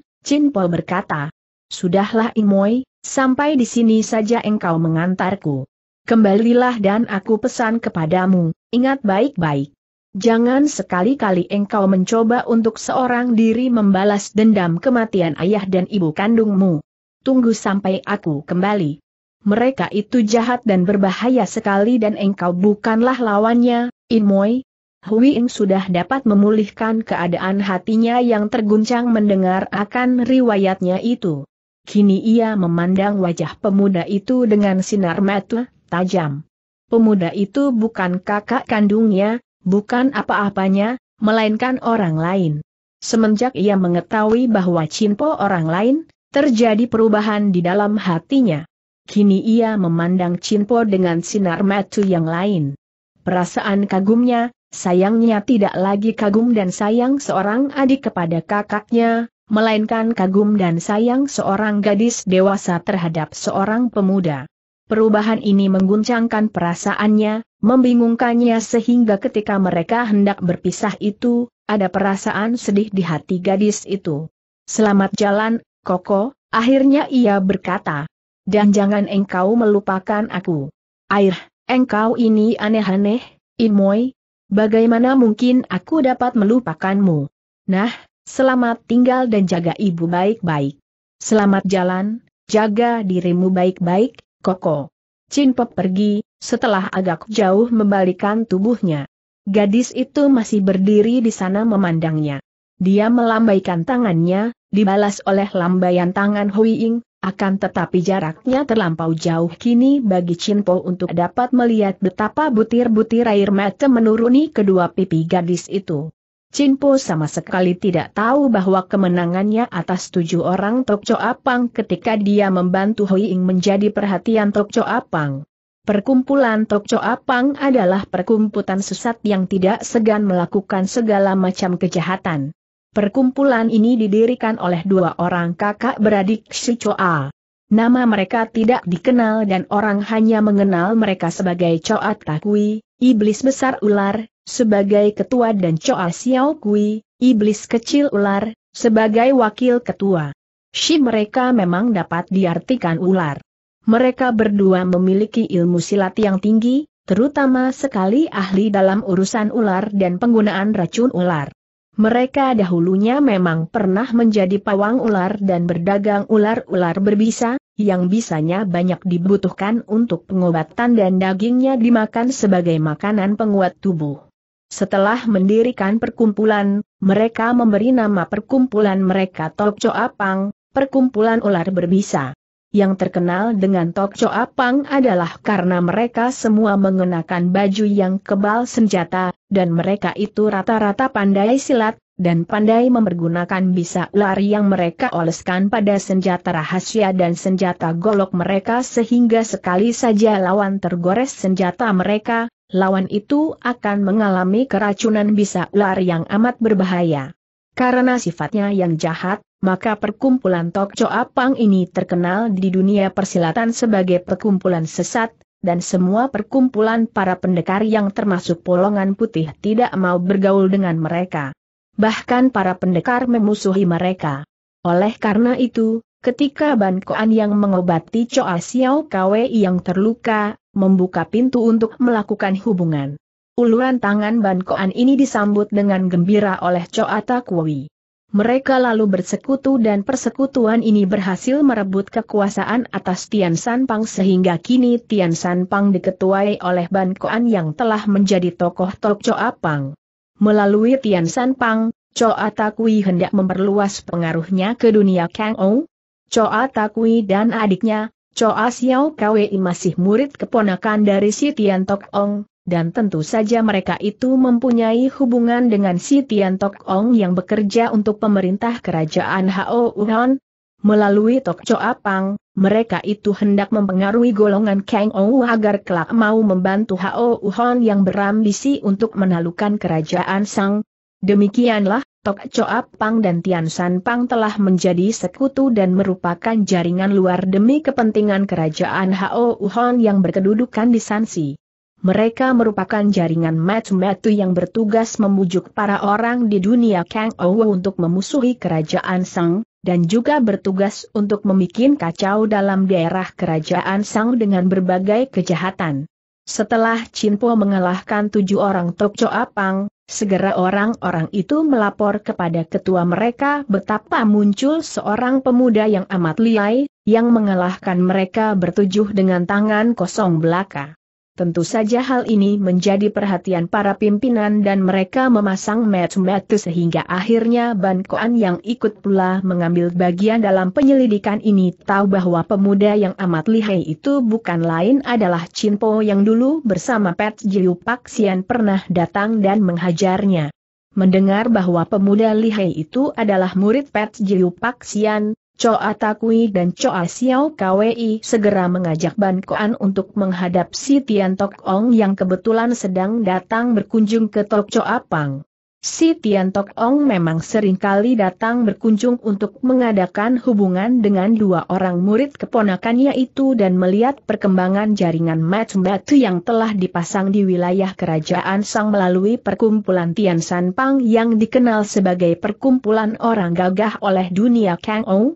Po berkata, Sudahlah Imoy, sampai di sini saja engkau mengantarku. Kembalilah dan aku pesan kepadamu, ingat baik-baik. Jangan sekali-kali engkau mencoba untuk seorang diri membalas dendam kematian ayah dan ibu kandungmu. Tunggu sampai aku kembali. Mereka itu jahat dan berbahaya sekali dan engkau bukanlah lawannya, Inmoy. Hui Ing sudah dapat memulihkan keadaan hatinya yang terguncang mendengar akan riwayatnya itu. Kini ia memandang wajah pemuda itu dengan sinar mata tajam. Pemuda itu bukan kakak kandungnya, bukan apa-apanya, melainkan orang lain. Semenjak ia mengetahui bahwa Cinpo orang lain, terjadi perubahan di dalam hatinya. Kini ia memandang Cinpo dengan sinar mata yang lain. Perasaan kagumnya, sayangnya tidak lagi kagum dan sayang seorang adik kepada kakaknya, melainkan kagum dan sayang seorang gadis dewasa terhadap seorang pemuda. Perubahan ini mengguncangkan perasaannya, Membingungkannya sehingga ketika mereka hendak berpisah itu, ada perasaan sedih di hati gadis itu. Selamat jalan, Koko, akhirnya ia berkata. Dan jangan engkau melupakan aku. Air, engkau ini aneh-aneh, Imoy. Bagaimana mungkin aku dapat melupakanmu? Nah, selamat tinggal dan jaga ibu baik-baik. Selamat jalan, jaga dirimu baik-baik, Koko. Chin Pop pergi, setelah agak jauh membalikan tubuhnya. Gadis itu masih berdiri di sana memandangnya. Dia melambaikan tangannya, dibalas oleh lambaian tangan Hui Ying, akan tetapi jaraknya terlampau jauh kini bagi Chin Po untuk dapat melihat betapa butir-butir air mata menuruni kedua pipi gadis itu. Cinpo sama sekali tidak tahu bahwa kemenangannya atas tujuh orang Tokco Apang ketika dia membantu Hui Ing menjadi perhatian Tokco Apang. Perkumpulan Tokco Apang adalah perkumpulan sesat yang tidak segan melakukan segala macam kejahatan. Perkumpulan ini didirikan oleh dua orang kakak beradik Shichoa. Nama mereka tidak dikenal dan orang hanya mengenal mereka sebagai Coat Takui, iblis besar ular, sebagai ketua dan Choa Xiao Kui, iblis kecil ular, sebagai wakil ketua. Si mereka memang dapat diartikan ular. Mereka berdua memiliki ilmu silat yang tinggi, terutama sekali ahli dalam urusan ular dan penggunaan racun ular. Mereka dahulunya memang pernah menjadi pawang ular dan berdagang ular-ular berbisa, yang bisanya banyak dibutuhkan untuk pengobatan dan dagingnya dimakan sebagai makanan penguat tubuh. Setelah mendirikan perkumpulan, mereka memberi nama perkumpulan mereka Tokco Apang, perkumpulan ular berbisa. Yang terkenal dengan Tokco Apang adalah karena mereka semua mengenakan baju yang kebal senjata, dan mereka itu rata-rata pandai silat, dan pandai mempergunakan bisa ular yang mereka oleskan pada senjata rahasia dan senjata golok mereka sehingga sekali saja lawan tergores senjata mereka, lawan itu akan mengalami keracunan bisa ular yang amat berbahaya. Karena sifatnya yang jahat, maka perkumpulan Tok Apang ini terkenal di dunia persilatan sebagai perkumpulan sesat, dan semua perkumpulan para pendekar yang termasuk polongan putih tidak mau bergaul dengan mereka. Bahkan para pendekar memusuhi mereka. Oleh karena itu, Ketika Ban Koan yang mengobati Choa Xiao Kwe yang terluka, membuka pintu untuk melakukan hubungan. Uluran tangan Ban Koan ini disambut dengan gembira oleh Choa Takwi. Mereka lalu bersekutu dan persekutuan ini berhasil merebut kekuasaan atas Tian San Pang sehingga kini Tian San Pang diketuai oleh Ban Koan yang telah menjadi tokoh Tok Choa Pang. Melalui Tian San Pang, Choa Takwi hendak memperluas pengaruhnya ke dunia Kang Ong, Choa Takui dan adiknya, Choa Xiao Kwei masih murid keponakan dari si Tian Tok Ong, dan tentu saja mereka itu mempunyai hubungan dengan si Tian Tok Ong yang bekerja untuk pemerintah kerajaan Hao Wuhan. Melalui Tok Choa Pang, mereka itu hendak mempengaruhi golongan Kang Ong agar kelak mau membantu Hao Wuhan yang berambisi untuk menaklukkan kerajaan Sang, Demikianlah, Tok Coap Pang dan Tian San Pang telah menjadi sekutu dan merupakan jaringan luar demi kepentingan kerajaan Hao Hon yang berkedudukan di Sansi. Mereka merupakan jaringan matu-matu yang bertugas membujuk para orang di dunia Kang Ouwe untuk memusuhi kerajaan Sang, dan juga bertugas untuk memikin kacau dalam daerah kerajaan Sang dengan berbagai kejahatan. Setelah Chinpo mengalahkan tujuh orang Tok Choa Pang, Segera orang-orang itu melapor kepada ketua mereka betapa muncul seorang pemuda yang amat liai, yang mengalahkan mereka bertujuh dengan tangan kosong belaka. Tentu saja hal ini menjadi perhatian para pimpinan dan mereka memasang match-match sehingga akhirnya Ban Koan yang ikut pula mengambil bagian dalam penyelidikan ini tahu bahwa pemuda yang amat lihai itu bukan lain adalah Chin Po yang dulu bersama Pat Jiu Pak Sian pernah datang dan menghajarnya. Mendengar bahwa pemuda lihai itu adalah murid Pat Jiu Pak Sian, Choa Takui dan Choa Xiao Kwei segera mengajak Ban Koan untuk menghadap si Tian Tok Ong yang kebetulan sedang datang berkunjung ke Tok Choa Pang. Si Tian Tok Ong memang sering kali datang berkunjung untuk mengadakan hubungan dengan dua orang murid keponakannya itu dan melihat perkembangan jaringan match batu yang telah dipasang di wilayah kerajaan Sang melalui perkumpulan Tian San Pang yang dikenal sebagai perkumpulan orang gagah oleh dunia Kang Ong.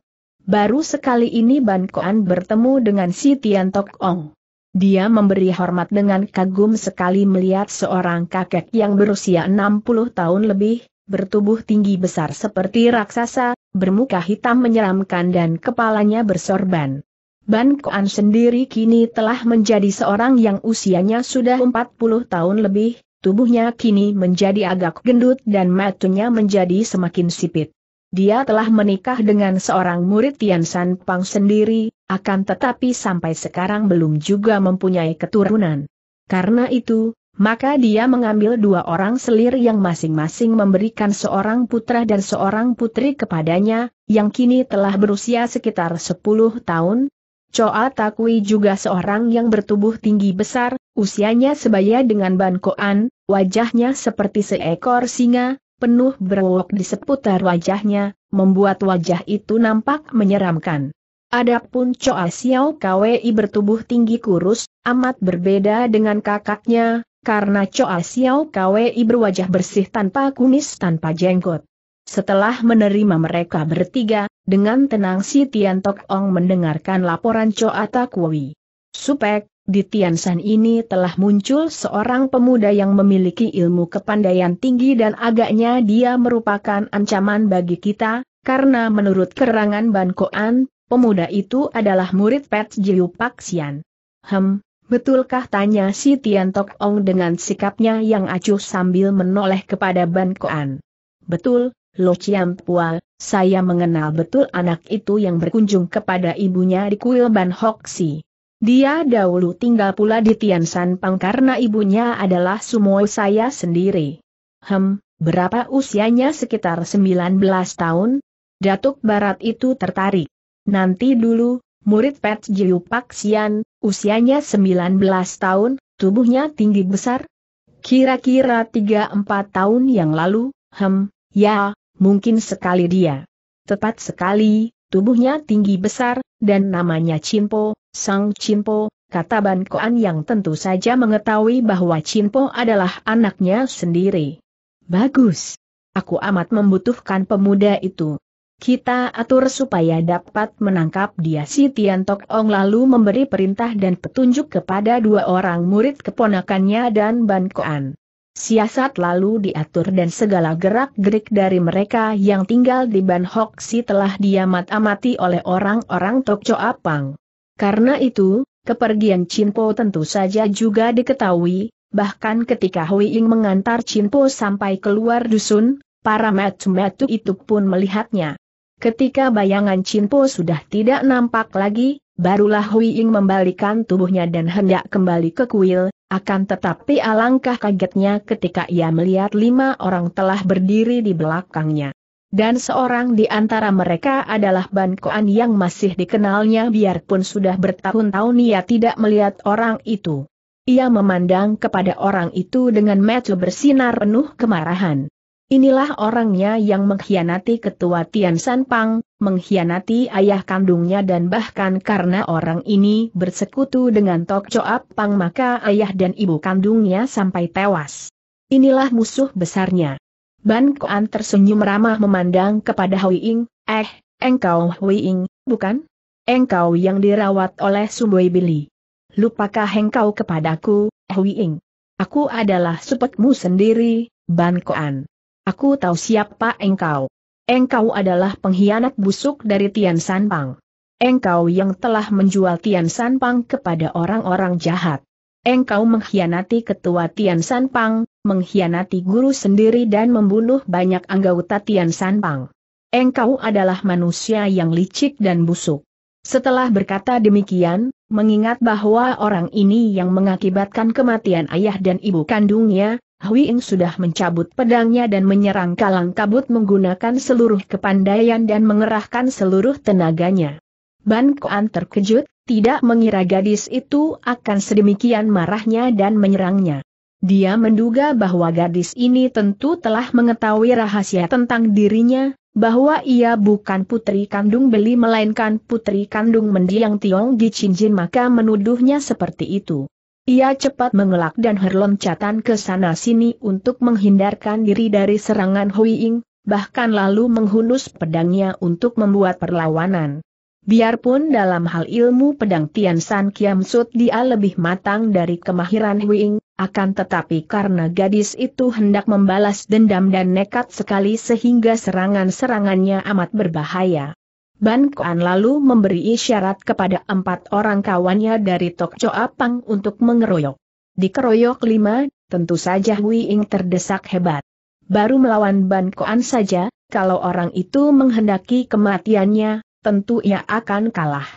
Baru sekali ini Ban Koan bertemu dengan si Tian Tok Ong. Dia memberi hormat dengan kagum sekali melihat seorang kakek yang berusia 60 tahun lebih, bertubuh tinggi besar seperti raksasa, bermuka hitam menyeramkan dan kepalanya bersorban. Ban Koan sendiri kini telah menjadi seorang yang usianya sudah 40 tahun lebih, tubuhnya kini menjadi agak gendut dan matunya menjadi semakin sipit. Dia telah menikah dengan seorang murid Tian San Pang sendiri, akan tetapi sampai sekarang belum juga mempunyai keturunan. Karena itu, maka dia mengambil dua orang selir yang masing-masing memberikan seorang putra dan seorang putri kepadanya, yang kini telah berusia sekitar 10 tahun, Choa Takui juga seorang yang bertubuh tinggi besar, usianya sebaya dengan Ban Koan, wajahnya seperti seekor singa, penuh berwok di seputar wajahnya, membuat wajah itu nampak menyeramkan. Adapun Choa Xiao Kwei bertubuh tinggi kurus, amat berbeda dengan kakaknya, karena Choa Xiao Kwei berwajah bersih tanpa kumis tanpa jenggot. Setelah menerima mereka bertiga, dengan tenang si Tian Tok Ong mendengarkan laporan Choa Takwei. Supek, di Tiansan ini telah muncul seorang pemuda yang memiliki ilmu kepandaian tinggi dan agaknya dia merupakan ancaman bagi kita, karena menurut kerangan Ban Koan, pemuda itu adalah murid Pet Jiu Paksian. Hem, betulkah tanya si Tian Tok Ong dengan sikapnya yang acuh sambil menoleh kepada Ban Koan. Betul, Lo Chiam Pual, saya mengenal betul anak itu yang berkunjung kepada ibunya di kuil Ban Si. Dia dahulu tinggal pula di Tiansan Pang karena ibunya adalah sumo saya sendiri. Hem, berapa usianya sekitar 19 tahun? Datuk Barat itu tertarik. Nanti dulu, murid Pet Jiu Pak Sian, usianya 19 tahun, tubuhnya tinggi besar. Kira-kira 3-4 tahun yang lalu, hem, ya, mungkin sekali dia. Tepat sekali, Tubuhnya tinggi besar, dan namanya Chinpo, Sang Chinpo, kata Ban Koan yang tentu saja mengetahui bahwa Chinpo adalah anaknya sendiri. Bagus. Aku amat membutuhkan pemuda itu. Kita atur supaya dapat menangkap dia si Tian Tok Ong lalu memberi perintah dan petunjuk kepada dua orang murid keponakannya dan Ban Koan. Siasat lalu diatur dan segala gerak-gerik dari mereka yang tinggal di Ban Hok Si telah diamat-amati oleh orang-orang Cho Apang. Karena itu, kepergian Po tentu saja juga diketahui, bahkan ketika Hui Ying mengantar Po sampai keluar dusun, para metu-metu itu pun melihatnya. Ketika bayangan Po sudah tidak nampak lagi, barulah Hui Ying membalikan tubuhnya dan hendak kembali ke kuil, akan tetapi alangkah kagetnya ketika ia melihat lima orang telah berdiri di belakangnya. Dan seorang di antara mereka adalah Ban Koan yang masih dikenalnya biarpun sudah bertahun-tahun ia tidak melihat orang itu. Ia memandang kepada orang itu dengan mata bersinar penuh kemarahan. Inilah orangnya yang mengkhianati ketua Tian San Pang, mengkhianati ayah kandungnya dan bahkan karena orang ini bersekutu dengan Tok Choap Pang maka ayah dan ibu kandungnya sampai tewas. Inilah musuh besarnya. Ban Koan tersenyum ramah memandang kepada Hui Ing, eh, engkau Hui Ing, bukan? Engkau yang dirawat oleh Sumbui Bili. Lupakah engkau kepadaku, Hui Ing? Aku adalah sepetmu sendiri, Ban Koan. Aku tahu siapa engkau. Engkau adalah pengkhianat busuk dari Tian San Pang. Engkau yang telah menjual Tian San Pang kepada orang-orang jahat. Engkau mengkhianati ketua Tian San Pang, mengkhianati guru sendiri dan membunuh banyak anggota Tian San Pang. Engkau adalah manusia yang licik dan busuk. Setelah berkata demikian, mengingat bahwa orang ini yang mengakibatkan kematian ayah dan ibu kandungnya, Hui Ing sudah mencabut pedangnya dan menyerang kalang kabut menggunakan seluruh kepandaian dan mengerahkan seluruh tenaganya. Ban Koan terkejut, tidak mengira gadis itu akan sedemikian marahnya dan menyerangnya. Dia menduga bahwa gadis ini tentu telah mengetahui rahasia tentang dirinya, bahwa ia bukan putri kandung beli melainkan putri kandung mendiang Tiong Jin maka menuduhnya seperti itu. Ia cepat mengelak dan herloncatan ke sana-sini untuk menghindarkan diri dari serangan Hui Ying. bahkan lalu menghunus pedangnya untuk membuat perlawanan. Biarpun dalam hal ilmu pedang Tian San Kiam Sut dia lebih matang dari kemahiran Hui Ying, akan tetapi karena gadis itu hendak membalas dendam dan nekat sekali sehingga serangan-serangannya amat berbahaya. Ban Kuan lalu memberi isyarat kepada empat orang kawannya dari Tok Choa Pang untuk mengeroyok. Dikeroyok lima, tentu saja Hui Ing terdesak hebat. Baru melawan Ban Kuan saja, kalau orang itu menghendaki kematiannya, tentu ia akan kalah.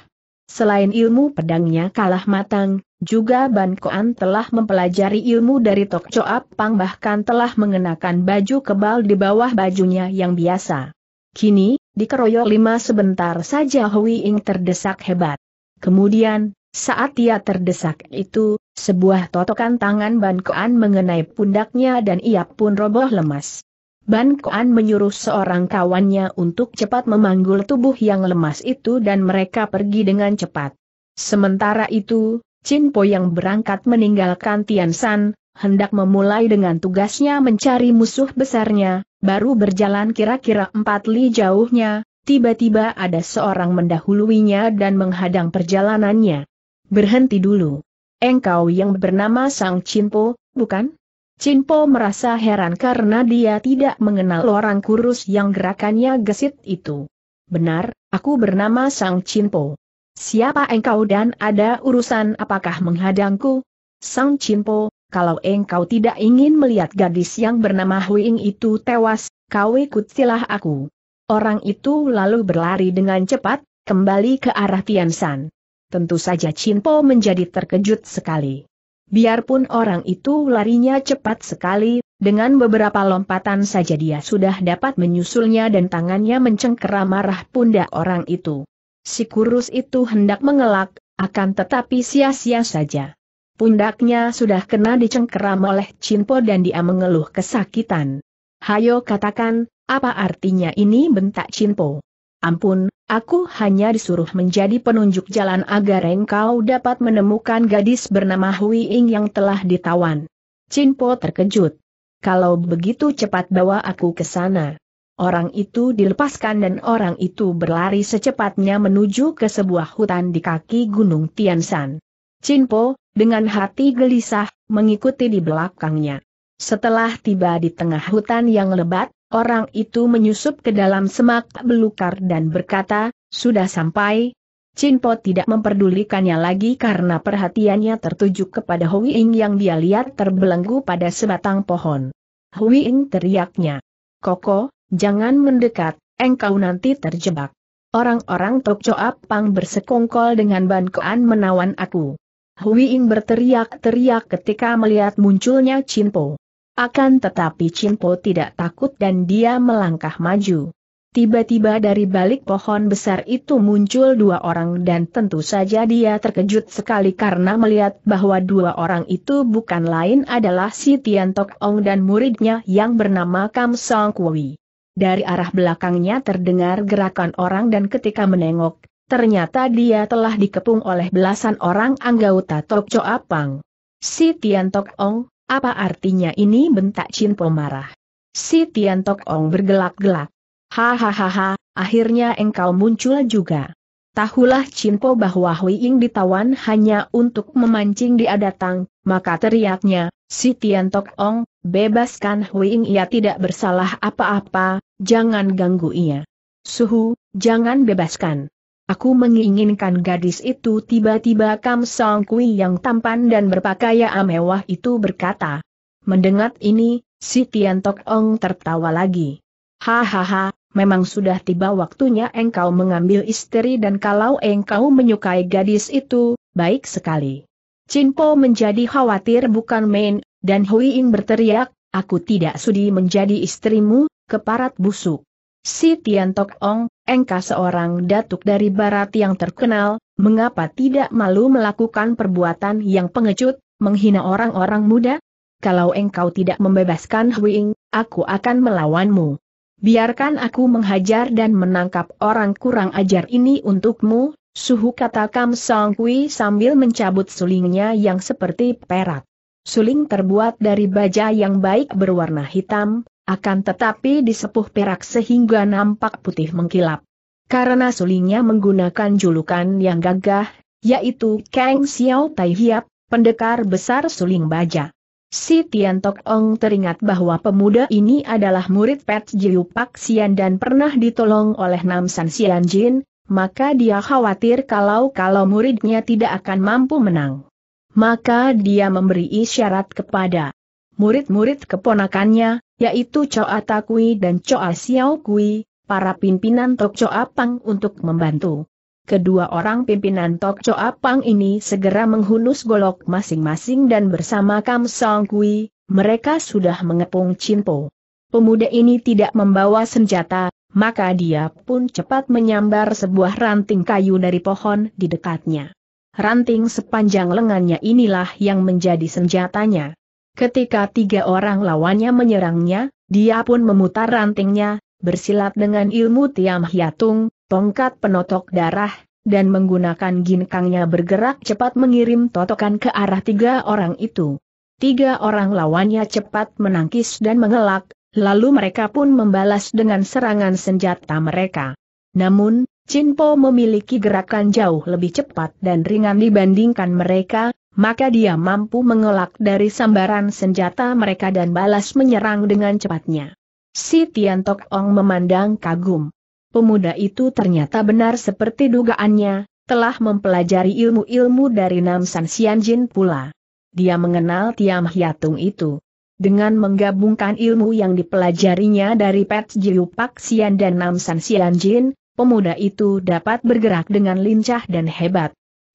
Selain ilmu pedangnya kalah matang, juga Ban Koan telah mempelajari ilmu dari Tok Choa Pang bahkan telah mengenakan baju kebal di bawah bajunya yang biasa. Kini, dikeroyok lima sebentar saja Hui Ying terdesak hebat. Kemudian, saat ia terdesak itu, sebuah totokan tangan Ban Kuan mengenai pundaknya dan ia pun roboh lemas. Ban Kuan menyuruh seorang kawannya untuk cepat memanggul tubuh yang lemas itu dan mereka pergi dengan cepat. Sementara itu, Chin Po yang berangkat meninggalkan Tian San, hendak memulai dengan tugasnya mencari musuh besarnya, Baru berjalan kira-kira empat li jauhnya, tiba-tiba ada seorang mendahuluinya dan menghadang perjalanannya. Berhenti dulu. Engkau yang bernama Sang Cinpo, bukan? Cinpo merasa heran karena dia tidak mengenal orang kurus yang gerakannya gesit itu. Benar, aku bernama Sang Cinpo. Siapa engkau dan ada urusan apakah menghadangku? Sang Cinpo, kalau engkau tidak ingin melihat gadis yang bernama Huing itu tewas, kau ikutilah aku. Orang itu lalu berlari dengan cepat, kembali ke arah Tiansan. Tentu saja Po menjadi terkejut sekali. Biarpun orang itu larinya cepat sekali, dengan beberapa lompatan saja dia sudah dapat menyusulnya dan tangannya mencengkeram marah pundak orang itu. Si kurus itu hendak mengelak, akan tetapi sia-sia saja. Pundaknya sudah kena dicengkeram oleh Cinpo dan dia mengeluh kesakitan. Hayo katakan, apa artinya ini bentak Cinpo? Ampun, aku hanya disuruh menjadi penunjuk jalan agar engkau dapat menemukan gadis bernama Hui Ing yang telah ditawan. Cinpo terkejut. Kalau begitu cepat bawa aku ke sana. Orang itu dilepaskan dan orang itu berlari secepatnya menuju ke sebuah hutan di kaki Gunung Tiansan. Cinpo, dengan hati gelisah, mengikuti di belakangnya. Setelah tiba di tengah hutan yang lebat, orang itu menyusup ke dalam semak belukar dan berkata, sudah sampai. Cinpo tidak memperdulikannya lagi karena perhatiannya tertuju kepada Hui yang dia lihat terbelenggu pada sebatang pohon. Hui teriaknya. Koko, jangan mendekat, engkau nanti terjebak. Orang-orang Tokco Pang bersekongkol dengan bankoan menawan aku. Huiing berteriak-teriak ketika melihat munculnya Po. Akan tetapi Po tidak takut dan dia melangkah maju. Tiba-tiba dari balik pohon besar itu muncul dua orang dan tentu saja dia terkejut sekali karena melihat bahwa dua orang itu bukan lain adalah si Tian Tok Ong dan muridnya yang bernama Kam Song Kui. Dari arah belakangnya terdengar gerakan orang dan ketika menengok, Ternyata dia telah dikepung oleh belasan orang anggota Tok Cho Apang. Si Tian Tok Ong, apa artinya ini bentak Chin Po marah. Si Tian Tok Ong bergelak-gelak. Hahaha, akhirnya engkau muncul juga. Tahulah Po bahwa Hui Ying ditawan hanya untuk memancing dia datang, maka teriaknya, si Tian Tok Ong, bebaskan Hui Ying ia tidak bersalah apa-apa, jangan ganggu ia. Suhu, jangan bebaskan. Aku menginginkan gadis itu tiba-tiba Kam Song Kui yang tampan dan berpakaian mewah itu berkata. Mendengar ini, si Tian Tok Ong tertawa lagi. Hahaha, memang sudah tiba waktunya engkau mengambil istri dan kalau engkau menyukai gadis itu, baik sekali. Chin Po menjadi khawatir bukan main, dan Hui In berteriak, aku tidak sudi menjadi istrimu, keparat busuk. Si Tian Tok Ong, engkau seorang datuk dari barat yang terkenal, mengapa tidak malu melakukan perbuatan yang pengecut, menghina orang-orang muda? Kalau engkau tidak membebaskan Huing, aku akan melawanmu. Biarkan aku menghajar dan menangkap orang kurang ajar ini untukmu, suhu kata Kam Song Kui sambil mencabut sulingnya yang seperti perak. Suling terbuat dari baja yang baik berwarna hitam, akan tetapi disepuh perak sehingga nampak putih mengkilap. Karena sulingnya menggunakan julukan yang gagah, yaitu Kang Xiao Tai Hiap, pendekar besar suling baja. Si Tian Tok Ong teringat bahwa pemuda ini adalah murid Pet Jiu Pak Xian dan pernah ditolong oleh Nam San Xian Jin, maka dia khawatir kalau-kalau muridnya tidak akan mampu menang. Maka dia memberi isyarat kepada murid-murid keponakannya, yaitu Choa Takui dan Choa Xiao Kui, para pimpinan Tok Choa Pang untuk membantu. Kedua orang pimpinan Tok Choa Pang ini segera menghunus golok masing-masing dan bersama Kam Song Kui, mereka sudah mengepung Cinpo. Pemuda ini tidak membawa senjata, maka dia pun cepat menyambar sebuah ranting kayu dari pohon di dekatnya. Ranting sepanjang lengannya inilah yang menjadi senjatanya. Ketika tiga orang lawannya menyerangnya, dia pun memutar rantingnya, bersilat dengan ilmu Tiam Hiatung, tongkat penotok darah, dan menggunakan ginkangnya bergerak cepat mengirim totokan ke arah tiga orang itu. Tiga orang lawannya cepat menangkis dan mengelak, lalu mereka pun membalas dengan serangan senjata mereka. Namun, Po memiliki gerakan jauh lebih cepat dan ringan dibandingkan mereka, maka dia mampu mengelak dari sambaran senjata mereka dan balas menyerang dengan cepatnya. Si Tian Tok Ong memandang kagum. Pemuda itu ternyata benar seperti dugaannya, telah mempelajari ilmu-ilmu dari Nam San Xian Jin pula. Dia mengenal Tiam Hiatung itu. Dengan menggabungkan ilmu yang dipelajarinya dari Pet Jiu Pak Xian dan Nam San Xian Jin, pemuda itu dapat bergerak dengan lincah dan hebat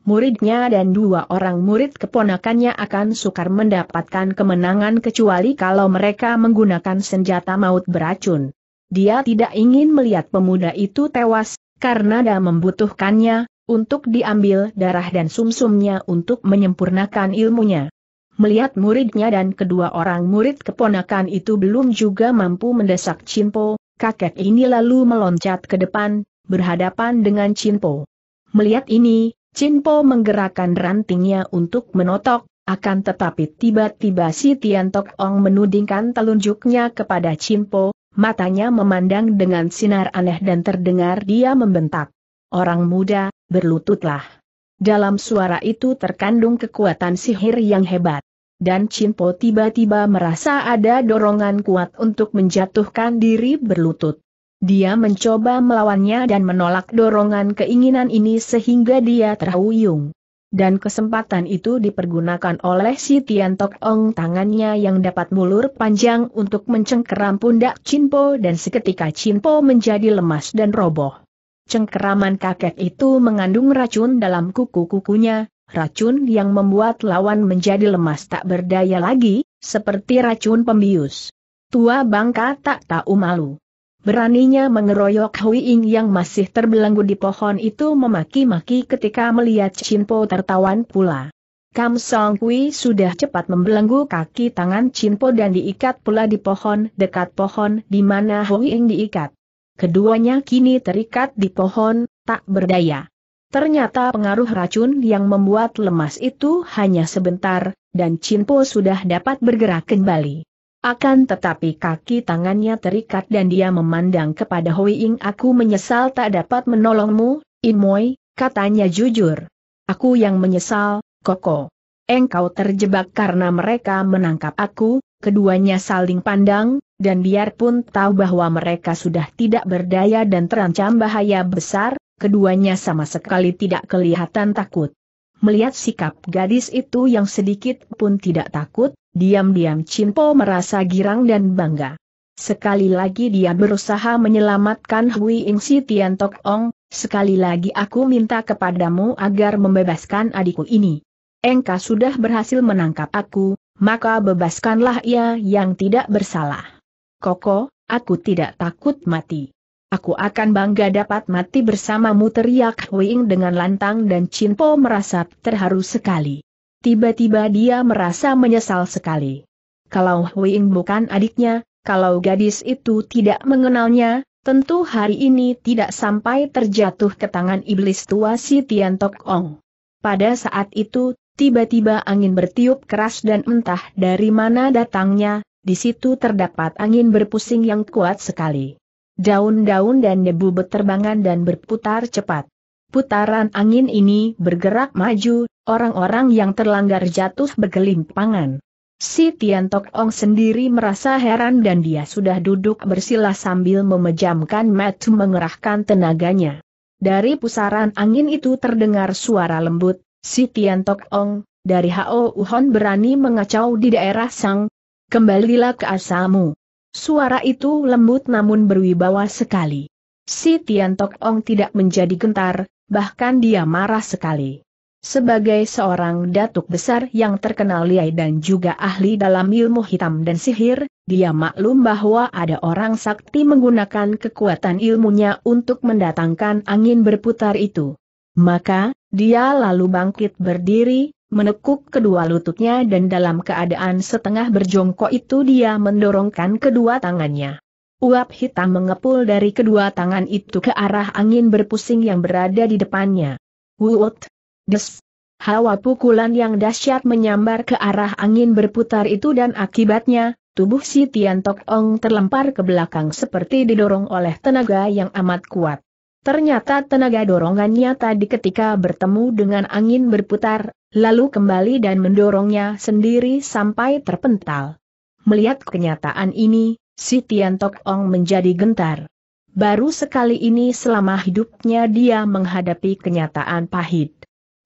muridnya dan dua orang murid keponakannya akan sukar mendapatkan kemenangan kecuali kalau mereka menggunakan senjata maut beracun. Dia tidak ingin melihat pemuda itu tewas, karena dia membutuhkannya, untuk diambil darah dan sumsumnya untuk menyempurnakan ilmunya. Melihat muridnya dan kedua orang murid keponakan itu belum juga mampu mendesak Chinpo, kakek ini lalu meloncat ke depan, berhadapan dengan Chinpo. Melihat ini, Cinpo menggerakkan rantingnya untuk menotok, akan tetapi tiba-tiba si Tian Tok Ong menudingkan telunjuknya kepada Cinpo, matanya memandang dengan sinar aneh dan terdengar dia membentak. Orang muda, berlututlah. Dalam suara itu terkandung kekuatan sihir yang hebat. Dan Cinpo tiba-tiba merasa ada dorongan kuat untuk menjatuhkan diri berlutut. Dia mencoba melawannya dan menolak dorongan keinginan ini sehingga dia terhuyung. Dan kesempatan itu dipergunakan oleh si Tian Tok Ong tangannya yang dapat mulur panjang untuk mencengkeram pundak Chinpo dan seketika Chinpo menjadi lemas dan roboh. Cengkeraman kakek itu mengandung racun dalam kuku-kukunya, racun yang membuat lawan menjadi lemas tak berdaya lagi, seperti racun pembius. Tua bangka tak tahu malu. Beraninya mengeroyok Hui Ying yang masih terbelenggu di pohon itu memaki-maki ketika melihat Po tertawan pula. Kam Song Kui sudah cepat membelenggu kaki tangan Po dan diikat pula di pohon dekat pohon di mana Hui Ying diikat. Keduanya kini terikat di pohon, tak berdaya. Ternyata pengaruh racun yang membuat lemas itu hanya sebentar, dan Po sudah dapat bergerak kembali. Akan tetapi kaki tangannya terikat dan dia memandang kepada Hui Ying aku menyesal tak dapat menolongmu, Imoy, katanya jujur. Aku yang menyesal, Koko. Engkau terjebak karena mereka menangkap aku, keduanya saling pandang, dan biarpun tahu bahwa mereka sudah tidak berdaya dan terancam bahaya besar, keduanya sama sekali tidak kelihatan takut. Melihat sikap gadis itu yang sedikit pun tidak takut, diam-diam Po merasa girang dan bangga. Sekali lagi dia berusaha menyelamatkan Hui Ingsi Tian Tok Ong, sekali lagi aku minta kepadamu agar membebaskan adikku ini. Engkau sudah berhasil menangkap aku, maka bebaskanlah ia yang tidak bersalah. Koko, aku tidak takut mati aku akan bangga dapat mati bersamamu teriak Huing dengan lantang dan Chin Po merasa terharu sekali. Tiba-tiba dia merasa menyesal sekali. Kalau Huing bukan adiknya, kalau gadis itu tidak mengenalnya, tentu hari ini tidak sampai terjatuh ke tangan iblis tua si Tian Tok Ong. Pada saat itu, tiba-tiba angin bertiup keras dan entah dari mana datangnya, di situ terdapat angin berpusing yang kuat sekali. Daun-daun dan debu berterbangan dan berputar cepat. Putaran angin ini bergerak maju, orang-orang yang terlanggar jatuh bergelimpangan. Si Tian Tok Ong sendiri merasa heran dan dia sudah duduk bersila sambil memejamkan mata mengerahkan tenaganya. Dari pusaran angin itu terdengar suara lembut, si Tian Tok Ong, dari Hao Uhon berani mengacau di daerah Sang, kembalilah ke asamu. Suara itu lembut namun berwibawa sekali. Si Tian Tok Ong tidak menjadi gentar, bahkan dia marah sekali. Sebagai seorang datuk besar yang terkenal liai dan juga ahli dalam ilmu hitam dan sihir, dia maklum bahwa ada orang sakti menggunakan kekuatan ilmunya untuk mendatangkan angin berputar itu. Maka, dia lalu bangkit berdiri, menekuk kedua lututnya dan dalam keadaan setengah berjongkok itu dia mendorongkan kedua tangannya. Uap hitam mengepul dari kedua tangan itu ke arah angin berpusing yang berada di depannya. Wut! Des! Hawa pukulan yang dahsyat menyambar ke arah angin berputar itu dan akibatnya, tubuh si Tian Tok Ong terlempar ke belakang seperti didorong oleh tenaga yang amat kuat. Ternyata tenaga dorongannya tadi ketika bertemu dengan angin berputar, lalu kembali dan mendorongnya sendiri sampai terpental. Melihat kenyataan ini, si Tian Tok Ong menjadi gentar. Baru sekali ini selama hidupnya dia menghadapi kenyataan pahit.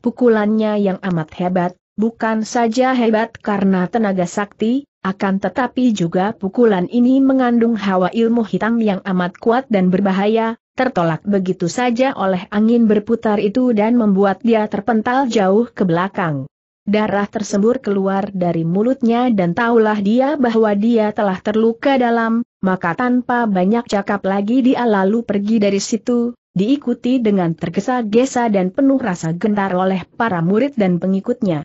Pukulannya yang amat hebat, bukan saja hebat karena tenaga sakti, akan tetapi juga pukulan ini mengandung hawa ilmu hitam yang amat kuat dan berbahaya, tertolak begitu saja oleh angin berputar itu dan membuat dia terpental jauh ke belakang. Darah tersembur keluar dari mulutnya dan taulah dia bahwa dia telah terluka dalam, maka tanpa banyak cakap lagi dia lalu pergi dari situ, diikuti dengan tergesa-gesa dan penuh rasa gentar oleh para murid dan pengikutnya.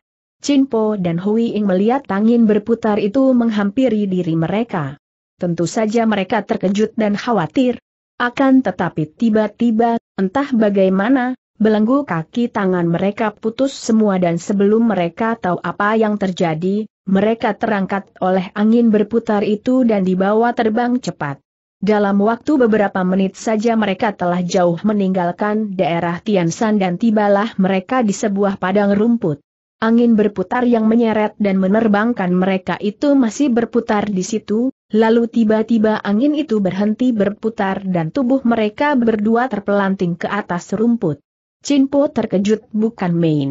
Po dan Hui Ing melihat angin berputar itu menghampiri diri mereka. Tentu saja mereka terkejut dan khawatir, akan tetapi tiba-tiba, entah bagaimana, belenggu kaki tangan mereka putus semua dan sebelum mereka tahu apa yang terjadi, mereka terangkat oleh angin berputar itu dan dibawa terbang cepat. Dalam waktu beberapa menit saja mereka telah jauh meninggalkan daerah Tiansan dan tibalah mereka di sebuah padang rumput. Angin berputar yang menyeret dan menerbangkan mereka itu masih berputar di situ, lalu tiba-tiba angin itu berhenti berputar dan tubuh mereka berdua terpelanting ke atas rumput. Cinpo terkejut bukan main.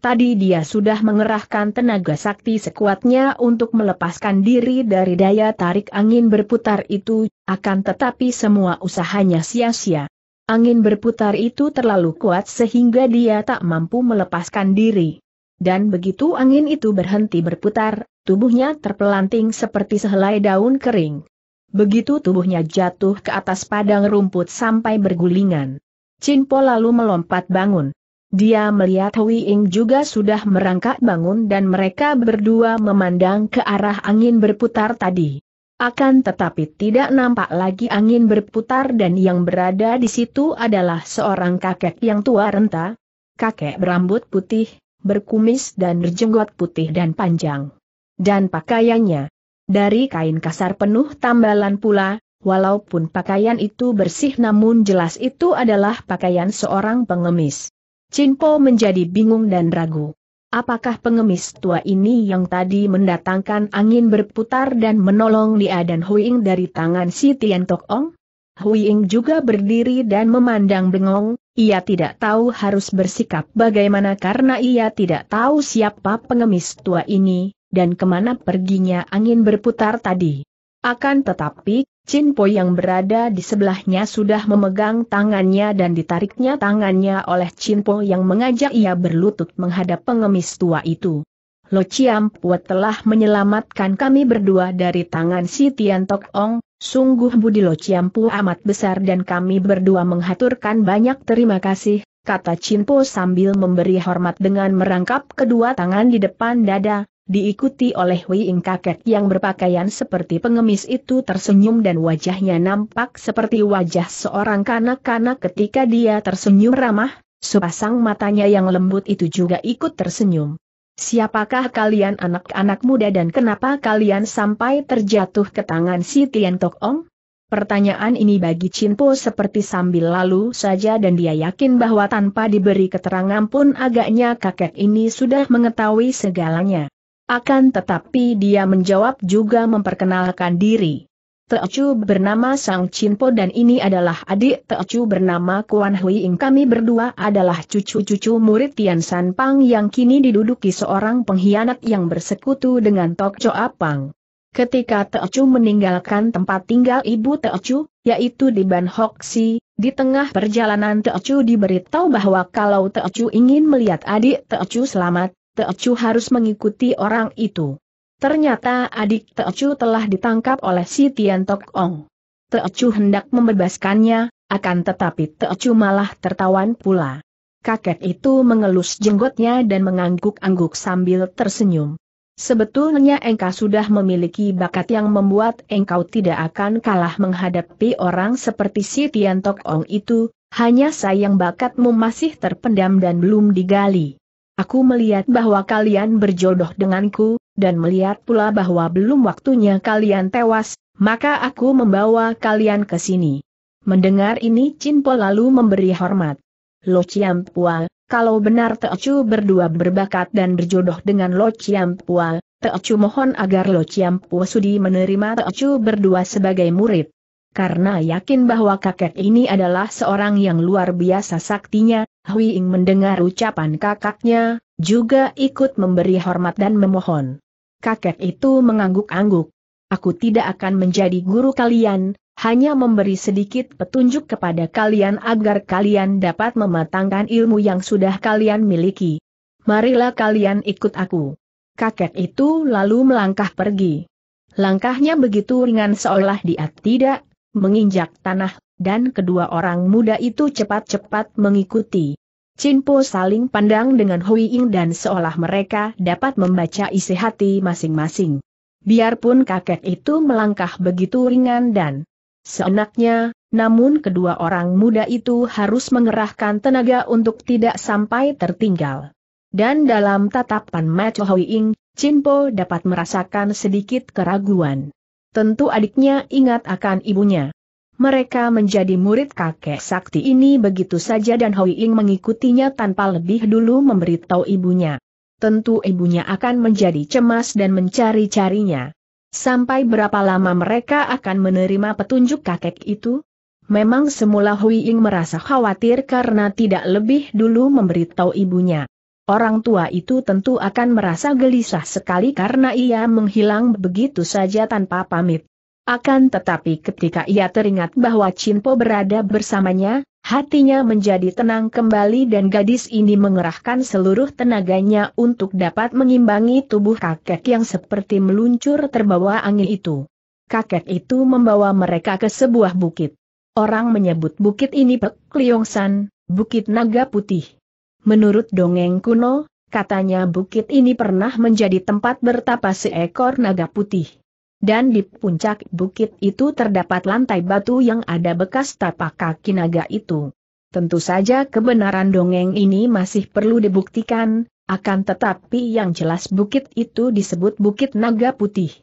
Tadi dia sudah mengerahkan tenaga sakti sekuatnya untuk melepaskan diri dari daya tarik angin berputar itu, akan tetapi semua usahanya sia-sia. Angin berputar itu terlalu kuat sehingga dia tak mampu melepaskan diri dan begitu angin itu berhenti berputar, tubuhnya terpelanting seperti sehelai daun kering. Begitu tubuhnya jatuh ke atas padang rumput sampai bergulingan. Chinpo lalu melompat bangun. Dia melihat Hui Ing juga sudah merangkak bangun dan mereka berdua memandang ke arah angin berputar tadi. Akan tetapi tidak nampak lagi angin berputar dan yang berada di situ adalah seorang kakek yang tua renta. Kakek berambut putih, berkumis dan berjenggot putih dan panjang. Dan pakaiannya, dari kain kasar penuh tambalan pula, walaupun pakaian itu bersih namun jelas itu adalah pakaian seorang pengemis. Cinpo menjadi bingung dan ragu. Apakah pengemis tua ini yang tadi mendatangkan angin berputar dan menolong Lia dan Huying dari tangan si Tian Tok Ong? Huying juga berdiri dan memandang bengong, ia tidak tahu harus bersikap bagaimana karena ia tidak tahu siapa pengemis tua ini, dan kemana perginya angin berputar tadi. Akan tetapi, Chin Po yang berada di sebelahnya sudah memegang tangannya dan ditariknya tangannya oleh Chin Po yang mengajak ia berlutut menghadap pengemis tua itu. Lo Chiam Po telah menyelamatkan kami berdua dari tangan si Tian Tok Ong, Sungguh Budi ciampu amat besar dan kami berdua menghaturkan banyak terima kasih, kata Cinpo sambil memberi hormat dengan merangkap kedua tangan di depan dada, diikuti oleh Wei kakek yang berpakaian seperti pengemis itu tersenyum dan wajahnya nampak seperti wajah seorang kanak-kanak ketika dia tersenyum ramah, sepasang matanya yang lembut itu juga ikut tersenyum. Siapakah kalian anak-anak muda dan kenapa kalian sampai terjatuh ke tangan si Tian Tok Ong? Pertanyaan ini bagi Cinpo seperti sambil lalu saja dan dia yakin bahwa tanpa diberi keterangan pun agaknya kakek ini sudah mengetahui segalanya. Akan tetapi dia menjawab juga memperkenalkan diri. Teochu bernama Sang Chinpo dan ini adalah adik Teochu bernama Kuan Hui Ing. Kami berdua adalah cucu-cucu murid Tian San Pang yang kini diduduki seorang pengkhianat yang bersekutu dengan Tok Cho Apang. Ketika Teochu meninggalkan tempat tinggal ibu Teochu, yaitu di Ban Hok Si, di tengah perjalanan Teochu diberitahu bahwa kalau Teochu ingin melihat adik Teochu selamat, Teochu harus mengikuti orang itu. Ternyata adik Teocu telah ditangkap oleh si Tian Tok Ong. Teocu hendak membebaskannya, akan tetapi Teocu malah tertawan pula. Kakek itu mengelus jenggotnya dan mengangguk-angguk sambil tersenyum. Sebetulnya engkau sudah memiliki bakat yang membuat engkau tidak akan kalah menghadapi orang seperti si Tian Tok Ong itu, hanya sayang bakatmu masih terpendam dan belum digali. Aku melihat bahwa kalian berjodoh denganku, dan melihat pula bahwa belum waktunya kalian tewas, maka aku membawa kalian ke sini. Mendengar ini Chin lalu memberi hormat. Lo Chiam Pua, kalau benar Teocu berdua berbakat dan berjodoh dengan Lo Chiam Pua, Teocu mohon agar Lo Chiam Pua sudi menerima Teocu berdua sebagai murid karena yakin bahwa kakek ini adalah seorang yang luar biasa saktinya, Hui Ing mendengar ucapan kakaknya, juga ikut memberi hormat dan memohon kakek itu mengangguk-angguk. Aku tidak akan menjadi guru kalian, hanya memberi sedikit petunjuk kepada kalian agar kalian dapat mematangkan ilmu yang sudah kalian miliki. Marilah kalian ikut aku. Kakek itu lalu melangkah pergi. Langkahnya begitu ringan seolah dia tidak menginjak tanah, dan kedua orang muda itu cepat-cepat mengikuti. Chin saling pandang dengan Hui Ying dan seolah mereka dapat membaca isi hati masing-masing. Biarpun kakek itu melangkah begitu ringan dan seenaknya, namun kedua orang muda itu harus mengerahkan tenaga untuk tidak sampai tertinggal. Dan dalam tatapan Macho Hui Ying, Chin dapat merasakan sedikit keraguan. Tentu adiknya ingat akan ibunya. Mereka menjadi murid kakek sakti ini begitu saja dan Hoi Ing mengikutinya tanpa lebih dulu memberitahu ibunya. Tentu ibunya akan menjadi cemas dan mencari-carinya. Sampai berapa lama mereka akan menerima petunjuk kakek itu? Memang semula Hui Ying merasa khawatir karena tidak lebih dulu memberitahu ibunya. Orang tua itu tentu akan merasa gelisah sekali karena ia menghilang begitu saja tanpa pamit. Akan tetapi ketika ia teringat bahwa Cinpo berada bersamanya, hatinya menjadi tenang kembali dan gadis ini mengerahkan seluruh tenaganya untuk dapat mengimbangi tubuh kakek yang seperti meluncur terbawa angin itu. Kakek itu membawa mereka ke sebuah bukit. Orang menyebut bukit ini Pek Liongsan, Bukit Naga Putih. Menurut dongeng kuno, katanya bukit ini pernah menjadi tempat bertapa seekor naga putih dan di puncak bukit itu terdapat lantai batu yang ada bekas tapak kaki naga itu. Tentu saja kebenaran dongeng ini masih perlu dibuktikan, akan tetapi yang jelas bukit itu disebut Bukit Naga Putih.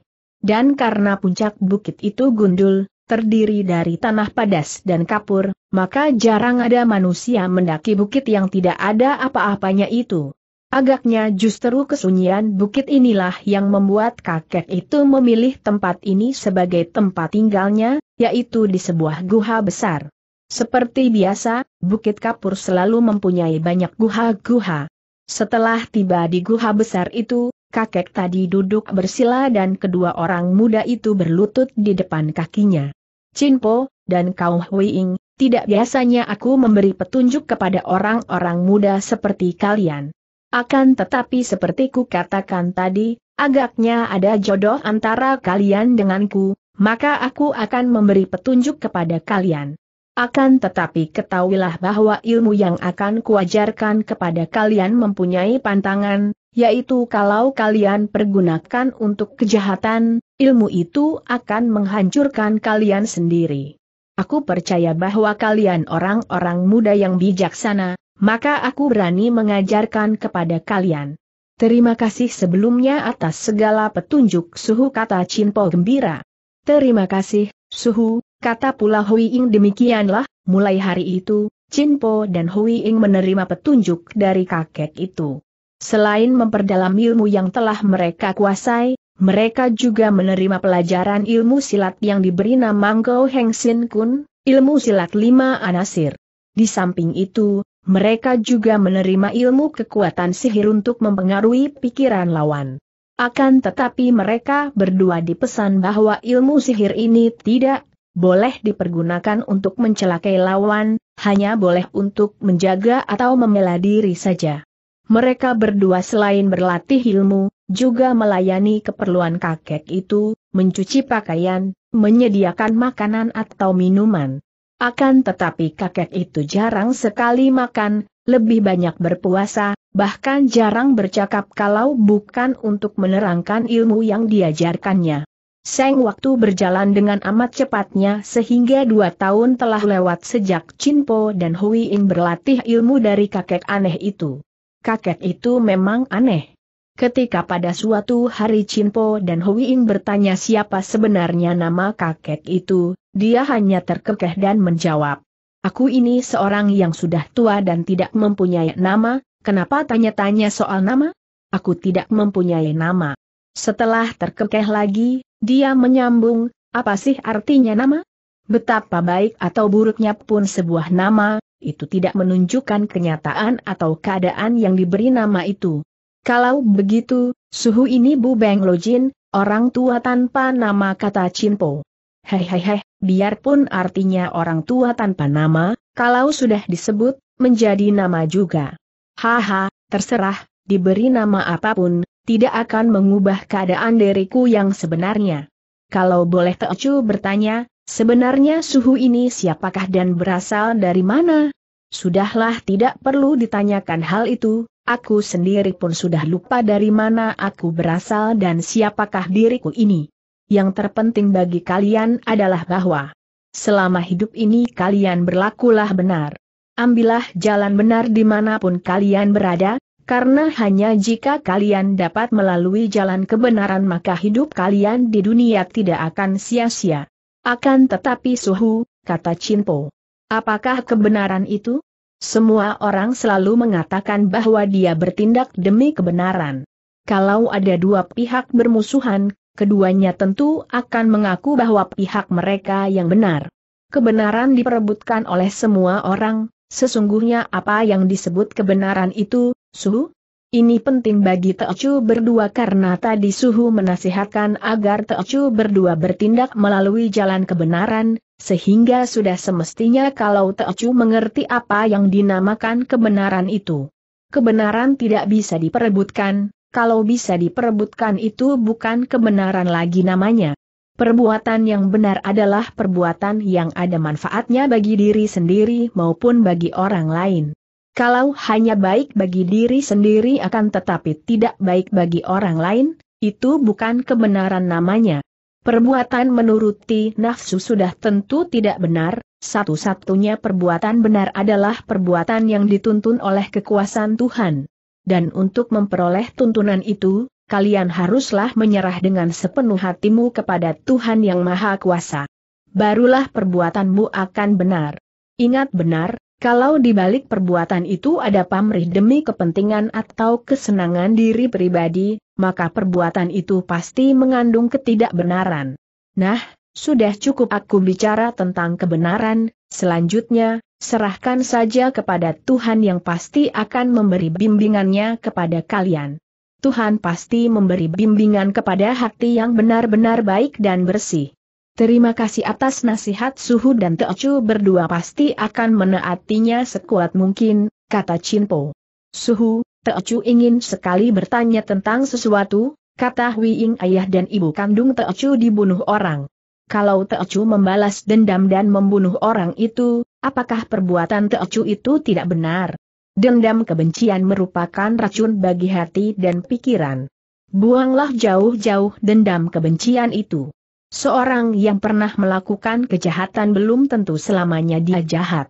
Dan karena puncak bukit itu gundul, terdiri dari tanah padas dan kapur, maka jarang ada manusia mendaki bukit yang tidak ada apa-apanya itu. Agaknya justru kesunyian bukit inilah yang membuat kakek itu memilih tempat ini sebagai tempat tinggalnya, yaitu di sebuah guha besar. Seperti biasa, Bukit Kapur selalu mempunyai banyak guha-guha. Setelah tiba di guha besar itu, kakek tadi duduk bersila dan kedua orang muda itu berlutut di depan kakinya. Cinpo, dan Kau Huiing, tidak biasanya aku memberi petunjuk kepada orang-orang muda seperti kalian. Akan tetapi seperti ku katakan tadi, agaknya ada jodoh antara kalian denganku, maka aku akan memberi petunjuk kepada kalian. Akan tetapi ketahuilah bahwa ilmu yang akan kuajarkan kepada kalian mempunyai pantangan, yaitu kalau kalian pergunakan untuk kejahatan, ilmu itu akan menghancurkan kalian sendiri. Aku percaya bahwa kalian orang-orang muda yang bijaksana, maka aku berani mengajarkan kepada kalian. Terima kasih sebelumnya atas segala petunjuk suhu kata Cinpo gembira. Terima kasih, suhu, kata pula Hui Ying demikianlah, mulai hari itu, Cinpo dan Hui Ying menerima petunjuk dari kakek itu. Selain memperdalam ilmu yang telah mereka kuasai, mereka juga menerima pelajaran ilmu silat yang diberi nama Go Heng Sin Kun, ilmu silat lima anasir. Di samping itu, mereka juga menerima ilmu kekuatan sihir untuk mempengaruhi pikiran lawan. Akan tetapi mereka berdua dipesan bahwa ilmu sihir ini tidak boleh dipergunakan untuk mencelakai lawan, hanya boleh untuk menjaga atau membela diri saja. Mereka berdua selain berlatih ilmu, juga melayani keperluan kakek itu, mencuci pakaian, menyediakan makanan atau minuman. Akan tetapi kakek itu jarang sekali makan, lebih banyak berpuasa, bahkan jarang bercakap kalau bukan untuk menerangkan ilmu yang diajarkannya. Seng waktu berjalan dengan amat cepatnya sehingga dua tahun telah lewat sejak Chinpo dan Hui berlatih ilmu dari kakek aneh itu. Kakek itu memang aneh. Ketika pada suatu hari Chinpo dan Huiin bertanya siapa sebenarnya nama kakek itu, dia hanya terkekeh dan menjawab. Aku ini seorang yang sudah tua dan tidak mempunyai nama, kenapa tanya-tanya soal nama? Aku tidak mempunyai nama. Setelah terkekeh lagi, dia menyambung, apa sih artinya nama? Betapa baik atau buruknya pun sebuah nama, itu tidak menunjukkan kenyataan atau keadaan yang diberi nama itu. Kalau begitu, suhu ini Bu Beng Lojin, orang tua tanpa nama kata Cinpo. Hehehe, biarpun artinya orang tua tanpa nama, kalau sudah disebut, menjadi nama juga. Haha, terserah, diberi nama apapun, tidak akan mengubah keadaan diriku yang sebenarnya. Kalau boleh Teocu bertanya, sebenarnya suhu ini siapakah dan berasal dari mana? Sudahlah tidak perlu ditanyakan hal itu, aku sendiri pun sudah lupa dari mana aku berasal dan siapakah diriku ini. Yang terpenting bagi kalian adalah bahwa selama hidup ini kalian berlakulah benar. Ambillah jalan benar dimanapun kalian berada, karena hanya jika kalian dapat melalui jalan kebenaran maka hidup kalian di dunia tidak akan sia-sia. Akan tetapi suhu, kata Chinpo. Apakah kebenaran itu? Semua orang selalu mengatakan bahwa dia bertindak demi kebenaran. Kalau ada dua pihak bermusuhan, keduanya tentu akan mengaku bahwa pihak mereka yang benar. Kebenaran diperebutkan oleh semua orang, sesungguhnya apa yang disebut kebenaran itu, suhu? Ini penting bagi Teocu berdua karena tadi Suhu menasihatkan agar Teocu berdua bertindak melalui jalan kebenaran, sehingga sudah semestinya kalau Teocu mengerti apa yang dinamakan kebenaran itu. Kebenaran tidak bisa diperebutkan, kalau bisa diperebutkan itu bukan kebenaran lagi namanya. Perbuatan yang benar adalah perbuatan yang ada manfaatnya bagi diri sendiri maupun bagi orang lain. Kalau hanya baik bagi diri sendiri akan tetapi tidak baik bagi orang lain, itu bukan kebenaran namanya. Perbuatan menuruti nafsu sudah tentu tidak benar, satu-satunya perbuatan benar adalah perbuatan yang dituntun oleh kekuasaan Tuhan. Dan untuk memperoleh tuntunan itu, kalian haruslah menyerah dengan sepenuh hatimu kepada Tuhan yang Maha Kuasa. Barulah perbuatanmu akan benar. Ingat benar, kalau di balik perbuatan itu ada pamrih demi kepentingan atau kesenangan diri pribadi, maka perbuatan itu pasti mengandung ketidakbenaran. Nah, sudah cukup aku bicara tentang kebenaran, selanjutnya, serahkan saja kepada Tuhan yang pasti akan memberi bimbingannya kepada kalian. Tuhan pasti memberi bimbingan kepada hati yang benar-benar baik dan bersih. Terima kasih atas nasihat Suhu dan Teocu berdua pasti akan menaatinya sekuat mungkin, kata Chinpo. Suhu, Teocu ingin sekali bertanya tentang sesuatu, kata Hui Ying ayah dan ibu kandung Teocu dibunuh orang. Kalau Teocu membalas dendam dan membunuh orang itu, apakah perbuatan Teocu itu tidak benar? Dendam kebencian merupakan racun bagi hati dan pikiran. Buanglah jauh-jauh dendam kebencian itu. Seorang yang pernah melakukan kejahatan belum tentu selamanya dia jahat.